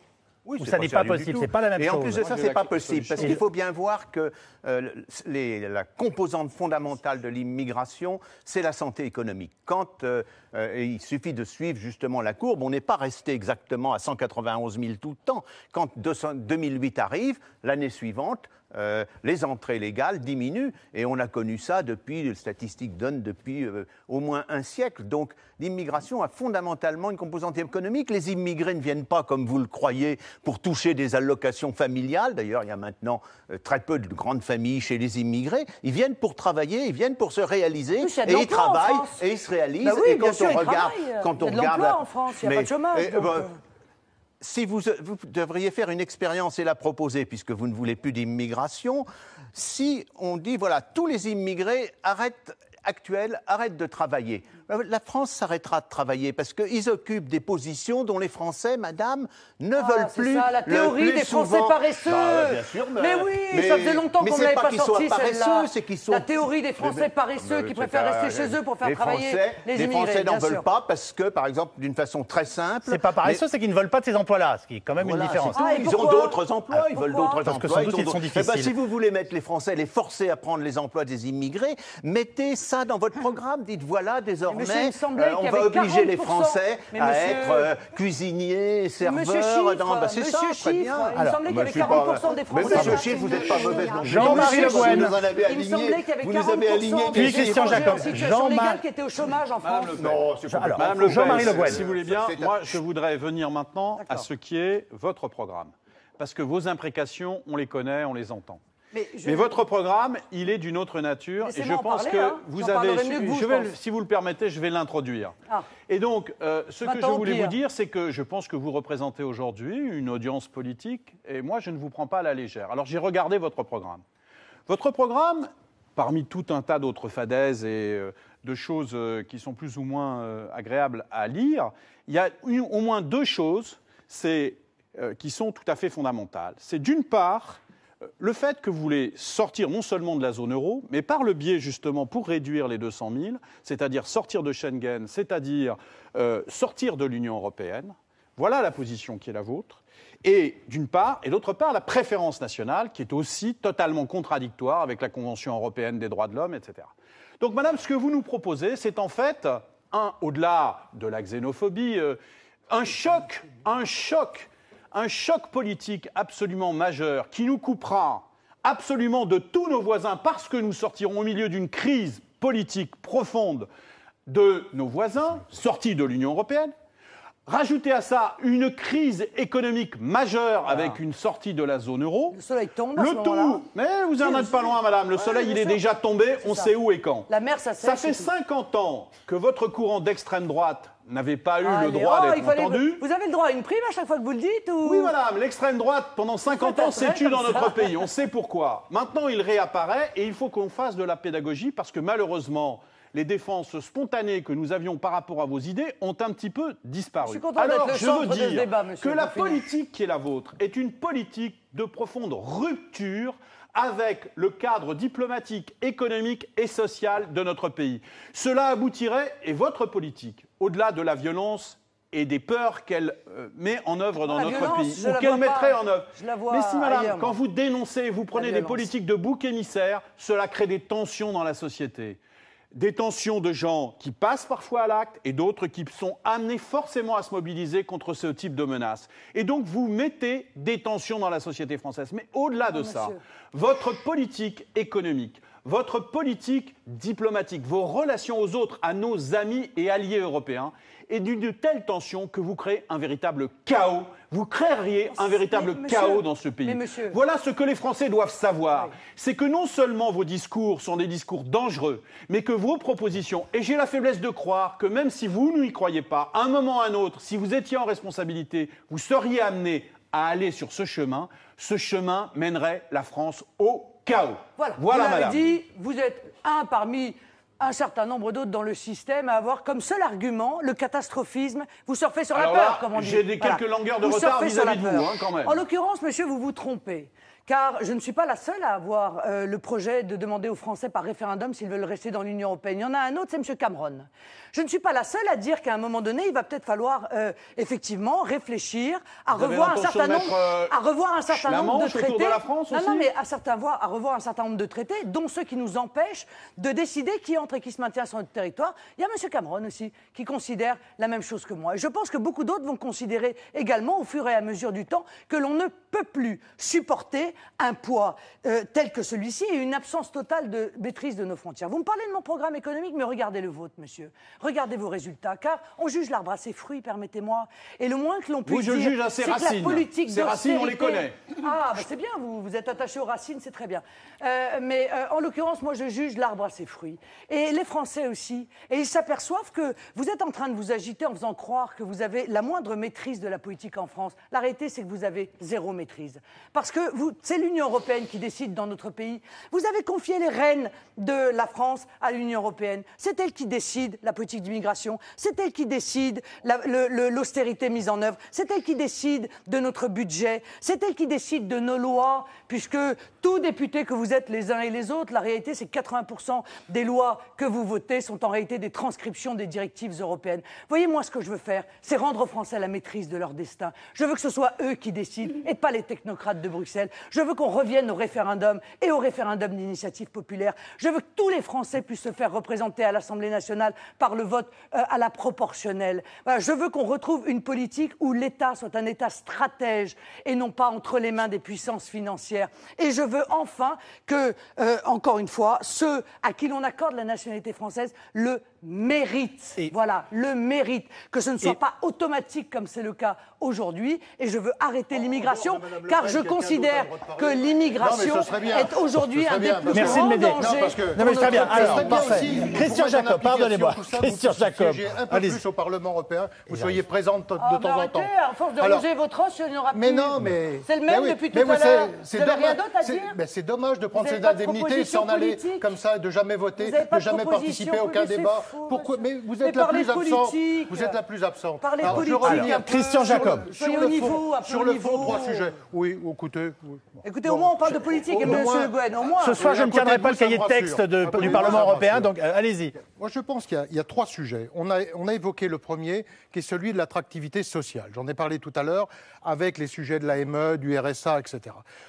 oui, ça n'est pas possible, c'est pas la même chose. en plus de ça, c'est pas possible, parce qu'il faut bien voir que euh, la composante fondamentale de l'immigration, c'est la santé économique. Quand euh, euh, il suffit de suivre justement la courbe, on n'est pas resté exactement à 191 000 tout le temps. Quand 2008 arrive, l'année suivante, euh, les entrées légales diminuent, et on a connu ça depuis, les statistiques donnent depuis euh, au moins un siècle. Donc l'immigration a fondamentalement une composante économique. Les immigrés ne viennent pas, comme vous le croyez, pour toucher des allocations familiales. D'ailleurs, il y a maintenant euh, très peu de grandes familles chez les immigrés. Ils viennent pour travailler, ils viennent pour se réaliser, et ils travaillent, et ils se réalisent. Bah et quand on regarde... Quand on il y a de regarde en France, il n'y a mais, pas de chômage. Eh, bah, si vous, devriez faire une expérience et la proposer, puisque vous ne voulez plus d'immigration, si on dit, voilà, tous les immigrés arrêtent, actuels arrêtent de travailler, euh, la France s'arrêtera de travailler parce qu'ils occupent des positions dont les Français, madame, ne ah, veulent plus. la théorie des Français paresseux. Bah, mais, oui, ça faisait longtemps qu'on ne l'avait pas, sorti, La théorie des Français paresseux bah, qui préfèrent rester chez eux pour faire travailler les immigrés. Les Français n'en veulent pas parce que, par exemple, d'une façon très simple... C'est pas paresseux, c'est qu'ils ne veulent pas de ces emplois-là, ce qui est quand même une différence. Ah, ils ont d'autres emplois, ils veulent d'autres emplois. Parce que sont difficiles. Eh ben, si vous voulez mettre les Français, les forcer à prendre les emplois des immigrés, mettez ça dans votre programme. Dites voilà, désormais, mais euh, on va obliger les Français à être euh, cuisiniers, serveurs. dans, bah, c'est ça, très bien. Il semblait qu'il 40% des Français. Mais monsieur Chiffre, vous n'êtes pas mauvais Jean-Marie Le Guen. Vous en avez aligné. Vous avez aligné. Puis Christian Jacob. Jean-Marie. qui était au chômage en France. Non, c'est pas Madame Jean-Marie Le Guen. Si vous voulez bien, moi, je voudrais venir maintenant à ce qui est votre programme. Parce que vos imprécations, on les connaît, on les entend. Mais, votre programme, il est d'une autre nature. Et je pense hein. que vous avez. Si vous le permettez, je vais l'introduire. Ah. Et donc, euh, ce que je voulais vous dire, c'est que je pense que vous représentez aujourd'hui une audience politique, et moi, je ne vous prends pas à la légère. Alors, j'ai regardé votre programme. Votre programme, parmi tout un tas d'autres fadaises et euh, de choses euh, qui sont plus ou moins agréables à lire, il y a au moins deux choses qui sont tout à fait fondamentales. C'est d'une part le fait que vous voulez sortir non seulement de la zone euro, mais par le biais justement pour réduire les 200 000, c'est-à-dire sortir de Schengen, c'est-à-dire euh, sortir de l'Union européenne, voilà la position qui est la vôtre. Et d'une part, et d'autre part, la préférence nationale qui est aussi totalement contradictoire avec la Convention européenne des droits de l'homme, etc. Donc, madame, ce que vous nous proposez, c'est en fait, un, au-delà de la xénophobie, euh, un choc, un choc un choc politique absolument majeur qui nous coupera absolument de tous nos voisins parce que nous sortirons au milieu d'une crise politique profonde de nos voisins, sortis de l'Union européenne, Rajoutez à ça une crise économique majeure avec une sortie de la zone euro. Le soleil tombe. Le tout. Mais vous n'en êtes pas loin, madame. Le soleil, il est déjà tombé. On sait où et quand. La mer, ça Ça fait 50 ans que votre courant d'extrême droite n'avait pas eu ah, le droit oh, d'être entendu. Vous, avez le droit à une prime à chaque fois que vous le dites Oui, madame. L'extrême droite, pendant 50 ans, s'est tue dans notre pays. On sait pourquoi. Maintenant, il réapparaît et il faut qu'on fasse de la pédagogie parce que malheureusement, les défenses spontanées que nous avions par rapport à vos idées ont un petit peu disparu. Je Alors, je veux dire que la politique qui est la vôtre est une politique de profonde rupture avec le cadre diplomatique, économique et social de notre pays. Cela aboutirait, et votre politique, au-delà de la violence et des peurs qu'elle euh, met en œuvre dans ah, notre pays, ou qu'elle mettrait en œuvre. Mais si, madame, quand vous dénoncez, vous prenez des politiques de bouc émissaire, cela crée des tensions dans la société. Des tensions de gens qui passent parfois à l'acte et d'autres qui sont amenés forcément à se mobiliser contre ce type de menaces. Et donc vous mettez des tensions dans la société française. Mais au-delà de ah, ça, votre politique économique, votre politique diplomatique, vos relations aux autres, à nos amis et alliés européens, est d'une telle tension que vous créez un véritable chaos vous créeriez un véritable chaos dans ce pays. Voilà ce que les Français doivent savoir. C'est que non seulement vos discours sont des discours dangereux, mais que vos propositions, et j'ai la faiblesse de croire que même si vous n'y croyez pas, à un moment ou à un autre, si vous étiez en responsabilité, vous seriez amené à aller sur ce chemin, ce chemin mènerait la France au chaos. Voilà, voilà vous l'avez dit, vous êtes un parmi un certain nombre d'autres dans le système à avoir comme seul argument le catastrophisme. Vous surfez sur la peur, comme on dit. J'ai quelques longueurs de retard vis-à-vis de vous, hein, quand même. En l'occurrence, monsieur, vous vous trompez car je ne suis pas la seule à avoir euh, le projet de demander aux Français par référendum s'ils veulent rester dans l'Union européenne. Il y en a un autre, c'est M. Cameron. Je ne suis pas la seule à dire qu'à un moment donné, il va peut-être falloir euh, effectivement réfléchir à revoir un certain nombre, à revoir un certain nombre de traités. mais à à revoir un certain nombre de traités, dont ceux qui nous empêchent de décider qui entre et qui se maintient sur notre territoire. Il y a M. Cameron aussi qui considère la même chose que moi. Et je pense que beaucoup d'autres vont considérer également, au fur et à mesure du temps, que l'on ne peut plus supporter un poids euh, tel que celui-ci et une absence totale de maîtrise de nos frontières. Vous me parlez de mon programme économique, mais regardez le vôtre, monsieur. Regardez vos résultats, car on juge l'arbre à ses fruits, permettez-moi. Et le moins que l'on puisse oui, dire, c'est la politique Ces racines, on les connaît. Ah, bah, c'est bien, vous, vous êtes attaché aux racines, c'est très bien. Euh, mais euh, en l'occurrence, moi, je juge l'arbre à ses fruits. Et les Français aussi. Et ils s'aperçoivent que vous êtes en train de vous agiter en faisant croire que vous avez la moindre maîtrise de la politique en France. La réalité, c'est que vous avez zéro maîtrise. Parce que vous c'est l'Union européenne qui décide dans notre pays. Vous avez confié les rênes de la France à l'Union européenne. C'est elle qui décide la politique d'immigration. C'est elle qui décide l'austérité mise en œuvre. C'est elle qui décide de notre budget. C'est elle qui décide de nos lois, puisque tout député que vous êtes les uns et les autres, la réalité, c'est que 80% des lois que vous votez sont en réalité des transcriptions des directives européennes. Voyez, moi, ce que je veux faire, c'est rendre aux Français la maîtrise de leur destin. Je veux que ce soit eux qui décident et pas les technocrates de Bruxelles. Je veux qu'on revienne au référendum et au référendum d'initiative populaire. Je veux que tous les Français puissent se faire représenter à l'Assemblée nationale par le vote euh, à la proportionnelle. je veux qu'on retrouve une politique où l'État soit un État stratège et non pas entre les mains des puissances financières. Et je veux enfin que, euh, encore une fois, ceux à qui l'on accorde la nationalité française le mérite. voilà, le mérite. Que ce ne soit pas automatique comme c'est le cas aujourd'hui. Et je veux arrêter l'immigration, car je considère que l'immigration est aujourd'hui un des plus Merci grands de m'aider. dangers. Non, parce que mais très bien. Christian Jacob, pardonnez-moi. Christian Jacob. un peu plus au Parlement européen. Vous soyez présente de ah, temps en temps. À force de votre os, il plus. Mais non, mais. C'est le même depuis tout à l'heure. Vous C'est dommage de prendre cette indemnité et s'en aller comme ça, de jamais voter, de jamais participer à aucun débat. Mais vous êtes la plus absente. Vous êtes la plus absente. Parlez politique. Christian Jacob. Sur le fond, trois sujets. Oui, écoutez. Écoutez, au moins on parle de politique, Le Ce soir, je ne tiendrai pas le cahier de texte du Parlement européen, donc euh, allez-y. Moi, je pense qu'il y, a trois sujets. On a, évoqué le premier, qui est celui de l'attractivité sociale. J'en ai parlé tout à l'heure avec les sujets de l'AME, du RSA, etc.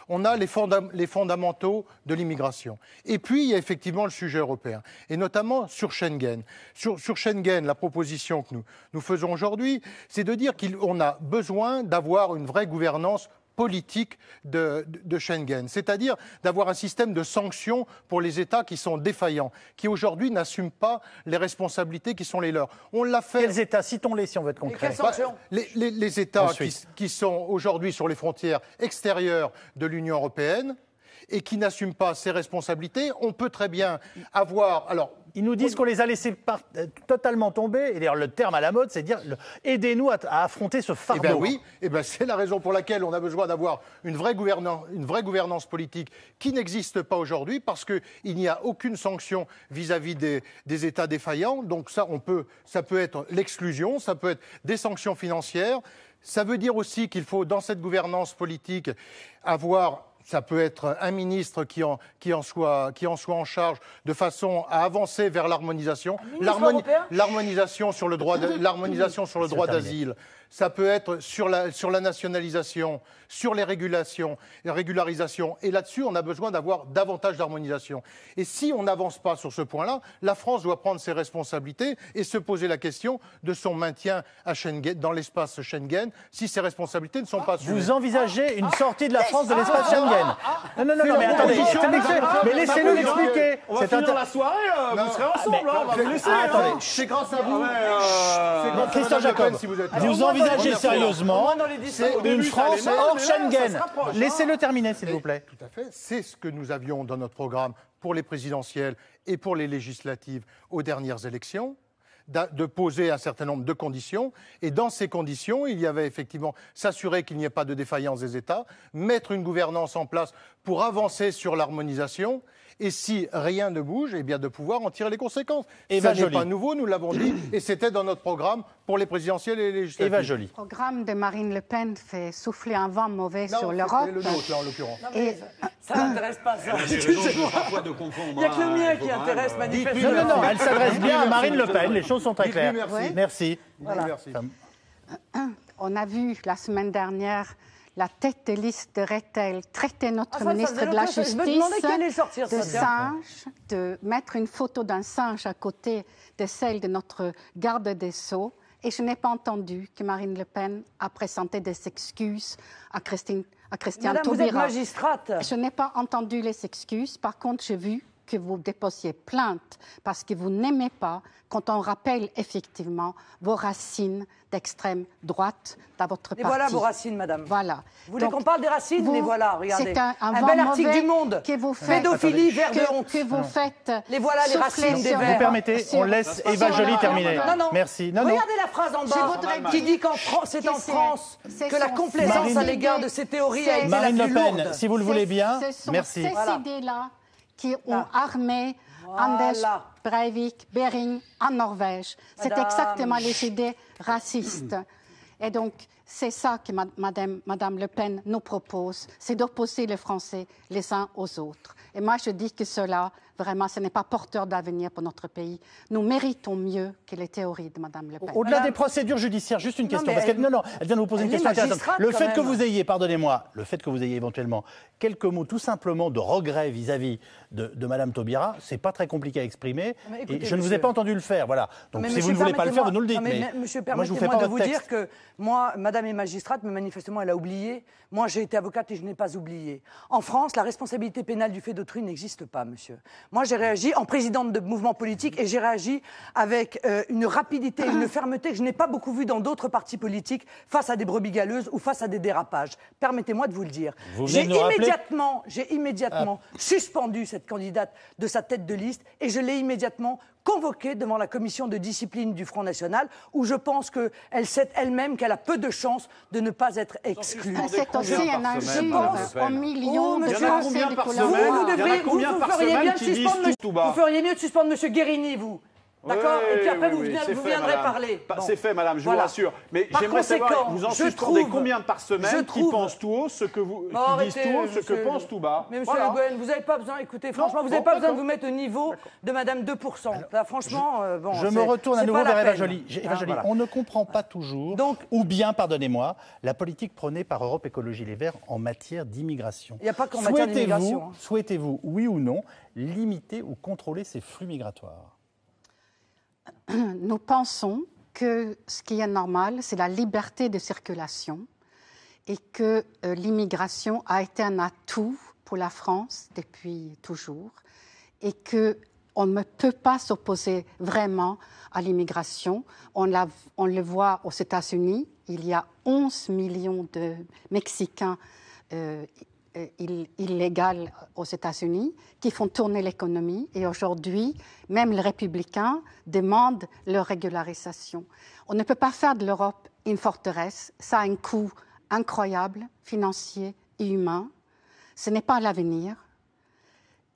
On a les, les fondamentaux de l'immigration. Et puis, il y a effectivement le sujet européen, et notamment sur Schengen. Sur, sur Schengen, la proposition que nous, nous faisons aujourd'hui, c'est de dire qu'on a besoin d'avoir une vraie gouvernance politique de, Schengen, c'est-à-dire d'avoir un système de sanctions pour les États qui sont défaillants, qui aujourd'hui n'assument pas les responsabilités qui sont les leurs. On l'a fait. Quels États Citons-les si on veut être concret. Bah, les, États qui sont aujourd'hui sur les frontières extérieures de l'Union européenne, et qui n'assument pas ses responsabilités. On peut très bien avoir. Alors, ils nous disent qu'on les a laissés euh, totalement tomber. Et le terme à la mode, c'est dire aidez-nous à, affronter ce fardeau. Eh bien oui, eh ben, c'est la raison pour laquelle on a besoin d'avoir une, vraie gouvernance, une vraie gouvernance politique qui n'existe pas aujourd'hui parce qu'il n'y a aucune sanction vis-à-vis des, des, États défaillants. Donc ça, on peut, ça peut être l'exclusion, ça peut être des sanctions financières. Ça veut dire aussi qu'il faut, dans cette gouvernance politique, avoir ça peut être un ministre qui en, soit, en soit en charge de façon à avancer vers l'harmonisation. L'harmonisation sur le droit d'asile, ça peut être sur la, sur la nationalisation, sur les régulations, les régularisations. Et là-dessus, on a besoin d'avoir davantage d'harmonisation. Et si on n'avance pas sur ce point-là, la France doit prendre ses responsabilités et se poser la question de son maintien à Schengen, dans l'espace Schengen si ses responsabilités ne sont pas Vous envisagez une sortie de la France de ah, l'espace ah, ah, Schengen Non, non, non, mais attendez, mais laissez-nous l'expliquer. On va finir hein. la soirée, euh, vous serez ensemble, hein, on va vous laisser. Hein. C'est grâce à vous. Euh, C'est grâce à vous, si envisager sérieusement, une France hors Schengen. Laissez-le hein. terminer, s'il vous plaît. Tout à fait. C'est ce que nous avions dans notre programme pour les présidentielles et pour les législatives aux dernières élections de poser un certain nombre de conditions. Et dans ces conditions, il y avait effectivement s'assurer qu'il n'y ait pas de défaillance des États, mettre une gouvernance en place pour avancer sur l'harmonisation et si rien ne bouge, eh bien de pouvoir en tirer les conséquences. Eva Ça n'est pas nouveau, nous l'avons dit, et c'était dans notre programme pour les présidentielles et les législatives. Eva Le programme de Marine Le Pen fait souffler un vent mauvais sur l'Europe. le nôtre, là, en l'occurrence. Et... Ça n'intéresse pas, ça. excusez Il n'y a que le hein, mien qui intéresse, euh, manifestement. Non, non, elle s'adresse bien à Marine Le Pen, les choses sont très claires. Merci. Merci. On a vu la semaine dernière la tête de liste de Rethel traiter notre ministre de la Justice de, singe, de mettre une photo d'un singe à côté de celle de notre garde des Sceaux. Et je n'ai pas entendu que Marine Le Pen a présenté des excuses à Christine, à Christiane Je n'ai pas entendu les excuses. Par contre, j'ai vu que vous déposiez plainte parce que vous n'aimez pas quand on rappelle effectivement vos racines d'extrême droite dans votre pays voilà vos racines, madame. Voilà. Vous voulez qu'on parle des racines Mais voilà, regardez. C'est un, bel article du Monde. Que vous faites, Pédophilie, de honte. Que vous faites. Les voilà les racines des Vous permettez, on laisse Eva Jolie terminer. Non, non. Merci. regardez la phrase en bas qui dit qu'en c'est en France que la complaisance à l'égard de ces théories a été la plus Marine Le Pen, si vous le voulez bien. Merci. Ces là qui ont armé Anders Breivik, Bering en Norvège. C'est exactement les idées racistes. Et donc, c'est ça que Madame, Madame Le Pen nous propose, c'est d'opposer les Français les uns aux autres. Et moi, je dis que cela, vraiment, ce n'est pas porteur d'avenir pour notre pays. Nous méritons mieux que les théories de Madame Le Pen. Au-delà des procédures judiciaires, juste une question. Parce non, non, elle vient de vous poser une question Le fait que vous ayez, pardonnez-moi, le fait que vous ayez éventuellement quelques mots tout simplement de regret vis-à-vis de, de, Madame Taubira, c'est pas très compliqué à exprimer. et je ne vous ai pas entendu le faire, voilà. Donc si vous ne voulez pas le faire, vous nous le dites. mais, mais, moi, je de vous dire que moi, Madame Madame est magistrate, mais manifestement, elle a oublié. Moi, j'ai été avocate et je n'ai pas oublié. En France, la responsabilité pénale du fait d'autrui n'existe pas, monsieur. Moi, j'ai réagi en présidente de mouvement politique et j'ai réagi avec euh, une rapidité et une fermeté que je n'ai pas beaucoup vue dans d'autres partis politiques face à des brebis galeuses ou face à des dérapages. Permettez-moi de vous le dire. J'ai immédiatement, j'ai immédiatement ah. suspendu cette candidate de sa tête de liste et je l'ai immédiatement convoquée devant la commission de discipline du Front National, où je pense qu'elle sait elle-même qu'elle a peu de chances de ne pas être exclue. C'est aussi un en millions oh, de Français, Vous, vous, feriez vous feriez mieux de suspendre M. Guérini, vous. D'accord Et puis après, vous, viendrez parler. C'est fait, madame, je vous rassure. Mais j'aimerais savoir, vous en suspendez trouve, combien par semaine qui pensent tout haut, ce que vous qui disent tout haut, ce que pense pensent tout bas Mais monsieur Le vous n'avez pas besoin, écoutez, franchement, vous n'avez pas besoin de vous mettre au niveau de madame 2%. franchement, je, euh, bon. Je me retourne à nouveau vers Eva Jolie. Ah, on ne comprend pas toujours, ou bien, pardonnez-moi, la politique prônée par Europe Écologie Les Verts en matière d'immigration. Il n'y a pas qu'en matière d'immigration. Hein. Souhaitez-vous, oui ou non, limiter ou contrôler ces flux migratoires nous pensons que ce qui est normal, c'est la liberté de circulation et que euh, l'immigration a été un atout pour la France depuis toujours et que on ne peut pas s'opposer vraiment à l'immigration. On, on, le voit aux États-Unis, il y a 11 millions de Mexicains euh, euh, illégales aux États-Unis qui font tourner l'économie. Et aujourd'hui, même les républicains demandent leur régularisation. On ne peut pas faire de l'Europe une forteresse. Ça a un coût incroyable, financier et humain. Ce n'est pas l'avenir.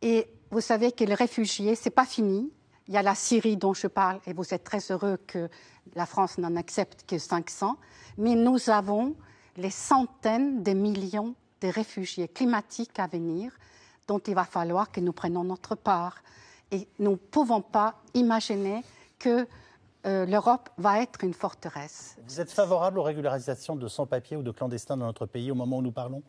Et vous savez que les réfugiés, ce n'est pas fini. Il y a la Syrie dont je parle, et vous êtes très heureux que la France n'en accepte que 500. Mais nous avons les centaines de millions des réfugiés climatiques à venir dont il va falloir que nous prenions notre part. Et nous ne pouvons pas imaginer que euh, l'Europe va être une forteresse. Vous êtes favorable aux régularisations de sans-papiers ou de clandestins dans notre pays au moment où nous parlons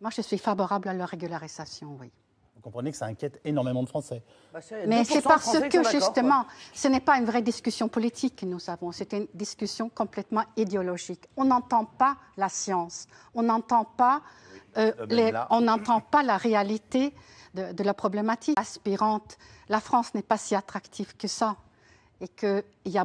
Moi, je suis favorable à leur régularisation, oui. Vous comprenez que ça inquiète énormément de Français. Bah, Mais c'est parce que, justement, ce n'est pas une vraie discussion politique que nous avons, c'est une discussion complètement idéologique. On n'entend pas la science, on n'entend pas euh, euh, ben on n'entend pas la réalité de, la problématique aspirante. La France n'est pas si attractive que ça. Et qu'il y a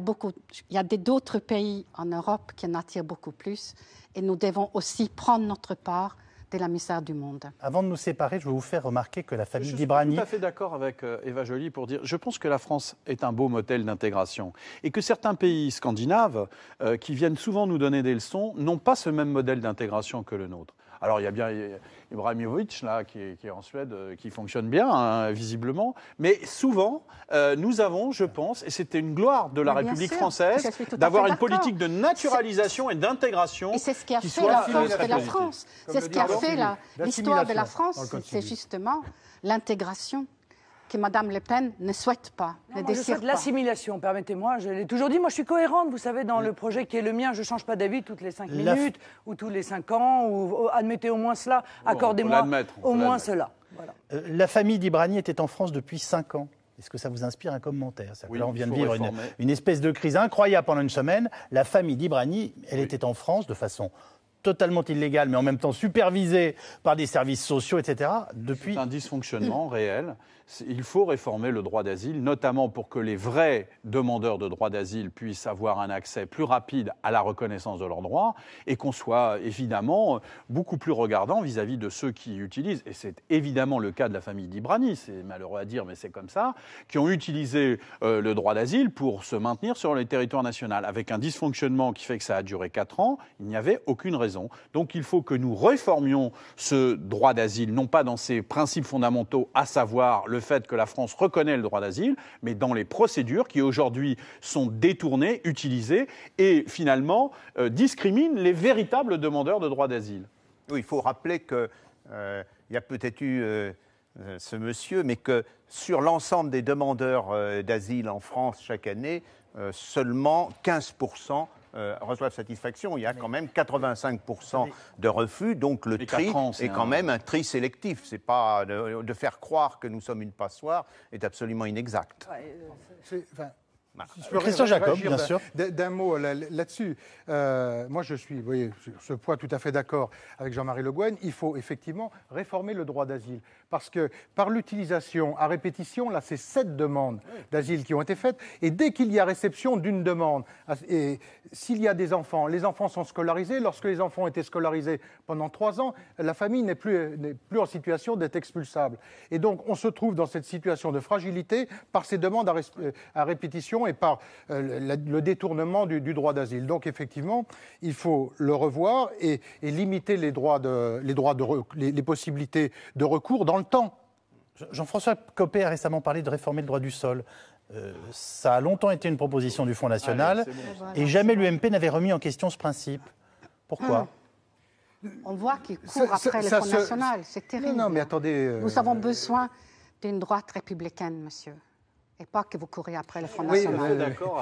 il y a d'autres pays en Europe qui en attirent beaucoup plus. Et nous devons aussi prendre notre part de la misère du monde. Avant de nous séparer, je vais vous faire remarquer que la famille d'Ibrani. Je suis tout à fait d'accord avec euh, Eva Joly pour dire je pense que la France est un beau modèle d'intégration et que certains pays scandinaves, qui viennent souvent nous donner des leçons, n'ont pas ce même modèle d'intégration que le nôtre. Alors il y a bien Ibrahimovic, là, qui est, en Suède, euh, qui fonctionne bien, hein, visiblement. Mais souvent, euh, nous avons, je pense, et c'était une gloire de la République française, d'avoir une politique de naturalisation et d'intégration. c'est ce qui a fait la la France. C'est ce qui a fait l'histoire de la France. C'est justement l'intégration que Mme Le Pen ne souhaite pas, ne L'assimilation, permettez-moi, je l'ai toujours dit. Moi, je suis cohérente, vous savez, dans le projet qui est le mien. Je ne change pas d'avis toutes les cinq minutes ou tous les cinq ans, ou, admettez au moins cela, accordez-moi au moins cela. Euh, la famille d'Ibrani était en France depuis cinq ans. Est-ce que ça vous inspire un commentaire oui, Là, on vient de vivre une, espèce de crise incroyable pendant une semaine. La famille d'Ibrani, elle était en France de façon totalement illégale, mais en même temps supervisée par des services sociaux, etc. depuis... un dysfonctionnement réel il faut réformer le droit d'asile, notamment pour que les vrais demandeurs de droit d'asile puissent avoir un accès plus rapide à la reconnaissance de leurs droits et qu'on soit évidemment beaucoup plus regardant vis-à-vis de ceux qui utilisent, et c'est évidemment le cas de la famille d'Ibrani, c'est malheureux à dire, mais c'est comme ça, qui ont utilisé euh, le droit d'asile pour se maintenir sur les territoires nationaux, avec un dysfonctionnement qui fait que ça a duré quatre ans, il n'y avait aucune raison. Donc il faut que nous réformions ce droit d'asile, non pas dans ses principes fondamentaux, à savoir le le fait que la France reconnaît le droit d'asile, mais dans les procédures qui aujourd'hui sont détournées, utilisées et finalement euh, discriminent les véritables demandeurs de droit d'asile. il faut rappeler qu'il euh, y a peut-être eu euh, ce monsieur, mais que sur l'ensemble des demandeurs d'asile en France chaque année, seulement 15 euh, reçoivent satisfaction, il y a quand même 85% de refus, donc le tri est, quand même un tri sélectif. C'est pas de, faire croire que nous sommes une passoire est absolument inexact. Euh, Christian Jacob, bien sûr. D'un mot là-dessus. Euh, moi, je suis, voyez, sur ce point tout à fait d'accord avec Jean-Marie Le Guen. Il faut effectivement réformer le droit d'asile parce que par l'utilisation à répétition, là, c'est sept demandes d'asile qui ont été faites, et dès qu'il y a réception d'une demande, ah, et s'il y a des enfants, les enfants sont scolarisés, lorsque les enfants ont été scolarisés pendant trois ans, la famille n'est plus, plus en situation d'être expulsable. Et donc, on se trouve dans cette situation de fragilité par ces demandes à, euh, répétition et par euh, le détournement du, droit d'asile. Donc, effectivement, il faut le revoir et, limiter les droits de, les droits de, possibilités de recours dans longtemps, Jean-François Copé a récemment parlé de réformer le droit du sol. Euh, ça a longtemps été une proposition du Front National et jamais l'UMP n'avait remis en question ce principe. Pourquoi hum. On voit qu'il court après le Front National, c'est terrible. Non, attendez. Nous avons euh, besoin d'une droite républicaine, monsieur. Et pas que vous courez après le Front National.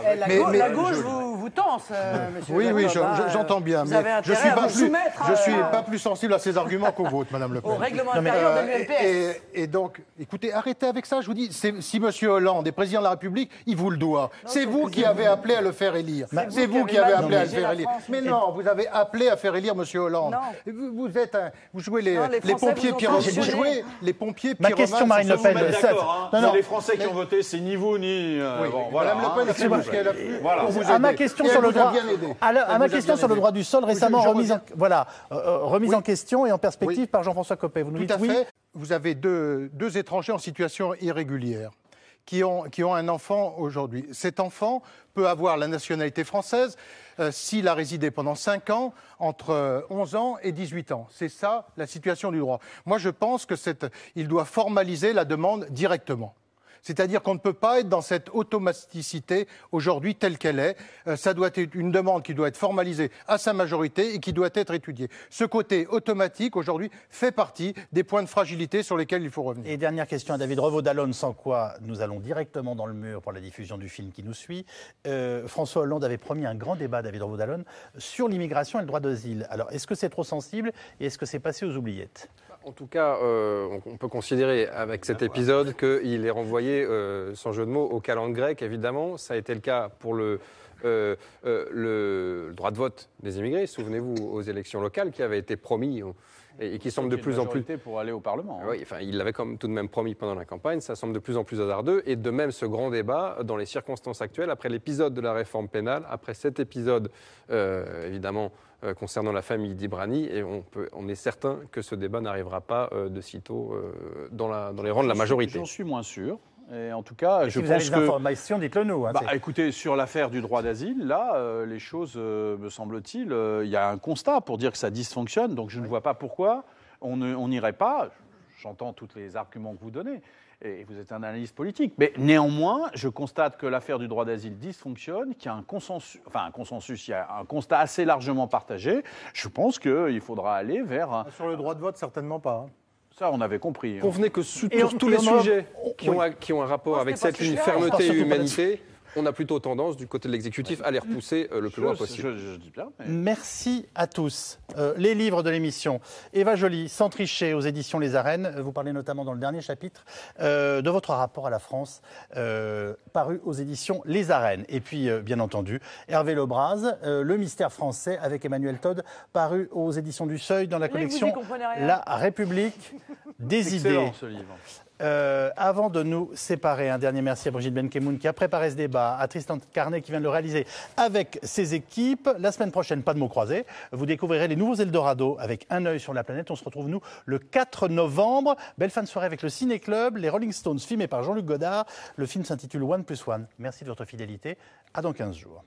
Eh, la, mais, mais, la gauche vous, vous tense, euh, monsieur. Oui, oui, j'entends bien. mais je suis, pas je suis hein. pas plus sensible à ces arguments qu'aux vôtres, Madame Le Pen. Au règlement intérieur de euh, l'UMPS. Et, donc, écoutez, arrêtez avec ça. Je vous dis, si monsieur Hollande est président de la République, il vous le doit. C'est vous, qui avez appelé à le faire élire. C'est vous, qui avez appelé à le faire élire. Mais non, vous avez appelé à faire élire monsieur Hollande. Vous êtes vous jouez les, pompiers pyromanes. Vous jouez les pompiers pyromanes. Ma question, Marine Le Pen. les Français qui ont voté, c'est ni ni. Euh, Madame Le hein, Pen a à ma question sur le droit, à ma question sur le droit du sol récemment remise, en, voilà, euh, euh, remise en question et en perspective par Jean-François Copé. Vous nous dites Vous avez deux, étrangers en situation irrégulière qui ont, qui ont un enfant aujourd'hui. Cet enfant peut avoir la nationalité française s'il a résidé pendant 5 ans, entre 11 ans et 18 ans. C'est ça la situation du droit. Moi, je pense que il doit formaliser la demande directement. C'est-à-dire qu'on ne peut pas être dans cette automaticité aujourd'hui telle qu'elle est. Euh, ça doit être une demande qui doit être formalisée à sa majorité et qui doit être étudiée. Ce côté automatique aujourd'hui fait partie des points de fragilité sur lesquels il faut revenir. Et dernière question à David Revaud-Dallon, sans quoi nous allons directement dans le mur pour la diffusion du film qui nous suit. Euh, François Hollande avait promis un grand débat, David Revaud-Dallon, sur l'immigration et le droit d'asile. Alors, est-ce que c'est trop sensible et est-ce que c'est passé aux oubliettes en tout cas, euh, on, peut considérer avec cet épisode qu'il est renvoyé, euh, sans jeu de mots, au calendrier grec, évidemment. Ça a été le cas pour le, euh, droit de vote des immigrés. Souvenez-vous aux élections locales qui avaient été promis et, qui semble de plus en plus. pour aller au Parlement. Hein. Oui, il l'avait comme tout de même promis pendant la campagne, ça semble de plus en plus hasardeux. Et de même, ce grand débat, dans les circonstances actuelles, après l'épisode de la réforme pénale, après cet épisode, euh, évidemment, euh, concernant la famille d'Ibrani, et on, est certain que ce débat n'arrivera pas euh, de sitôt dans, dans les rangs de la majorité. J'en suis moins sûr. Et en tout cas, je si pense vous avez des informations, dites-le nous. Hein, bah, écoutez, sur l'affaire du droit d'asile, là, euh, les choses, euh, me semble-t-il, euh, il y a un constat pour dire que ça dysfonctionne. Donc je ne vois pas pourquoi on n'irait pas. J'entends tous les arguments que vous donnez. Et vous êtes un analyste politique. Mais néanmoins, je constate que l'affaire du droit d'asile dysfonctionne, qu'il y a un consensus, enfin un consensus, il y a un constat assez largement partagé. Je pense qu'il faudra aller vers. Sur le droit de vote, certainement pas. Hein. Ça, on avait compris. Hein. que sur tous les sujets qui ont, un rapport avec cette fermeté et humanité, on a plutôt tendance du côté de l'exécutif à les repousser euh, le plus loin possible. Je, dis bien, Merci à tous. Euh, les livres de l'émission. Eva Jolie, Sans tricher aux éditions Les Arènes. Euh, vous parlez notamment dans le dernier chapitre de votre rapport à la France paru aux éditions Les Arènes. Et puis, bien entendu, Hervé Bras, Le mystère français avec Emmanuel Todd, paru aux éditions du Seuil dans la collection La République des idées. Euh, avant de nous séparer, un dernier merci à Brigitte Benkemoun qui a préparé ce débat, à Tristan Carnet qui vient de le réaliser avec ses équipes. La semaine prochaine, pas de mots croisés, vous découvrirez les nouveaux Eldorado avec un œil sur la planète. On se retrouve, nous, le 4 novembre. Belle fin de soirée avec le Ciné Club, les Rolling Stones filmés par Jean-Luc Godard. Le film s'intitule One Plus One. Merci de votre fidélité. À dans 15 jours.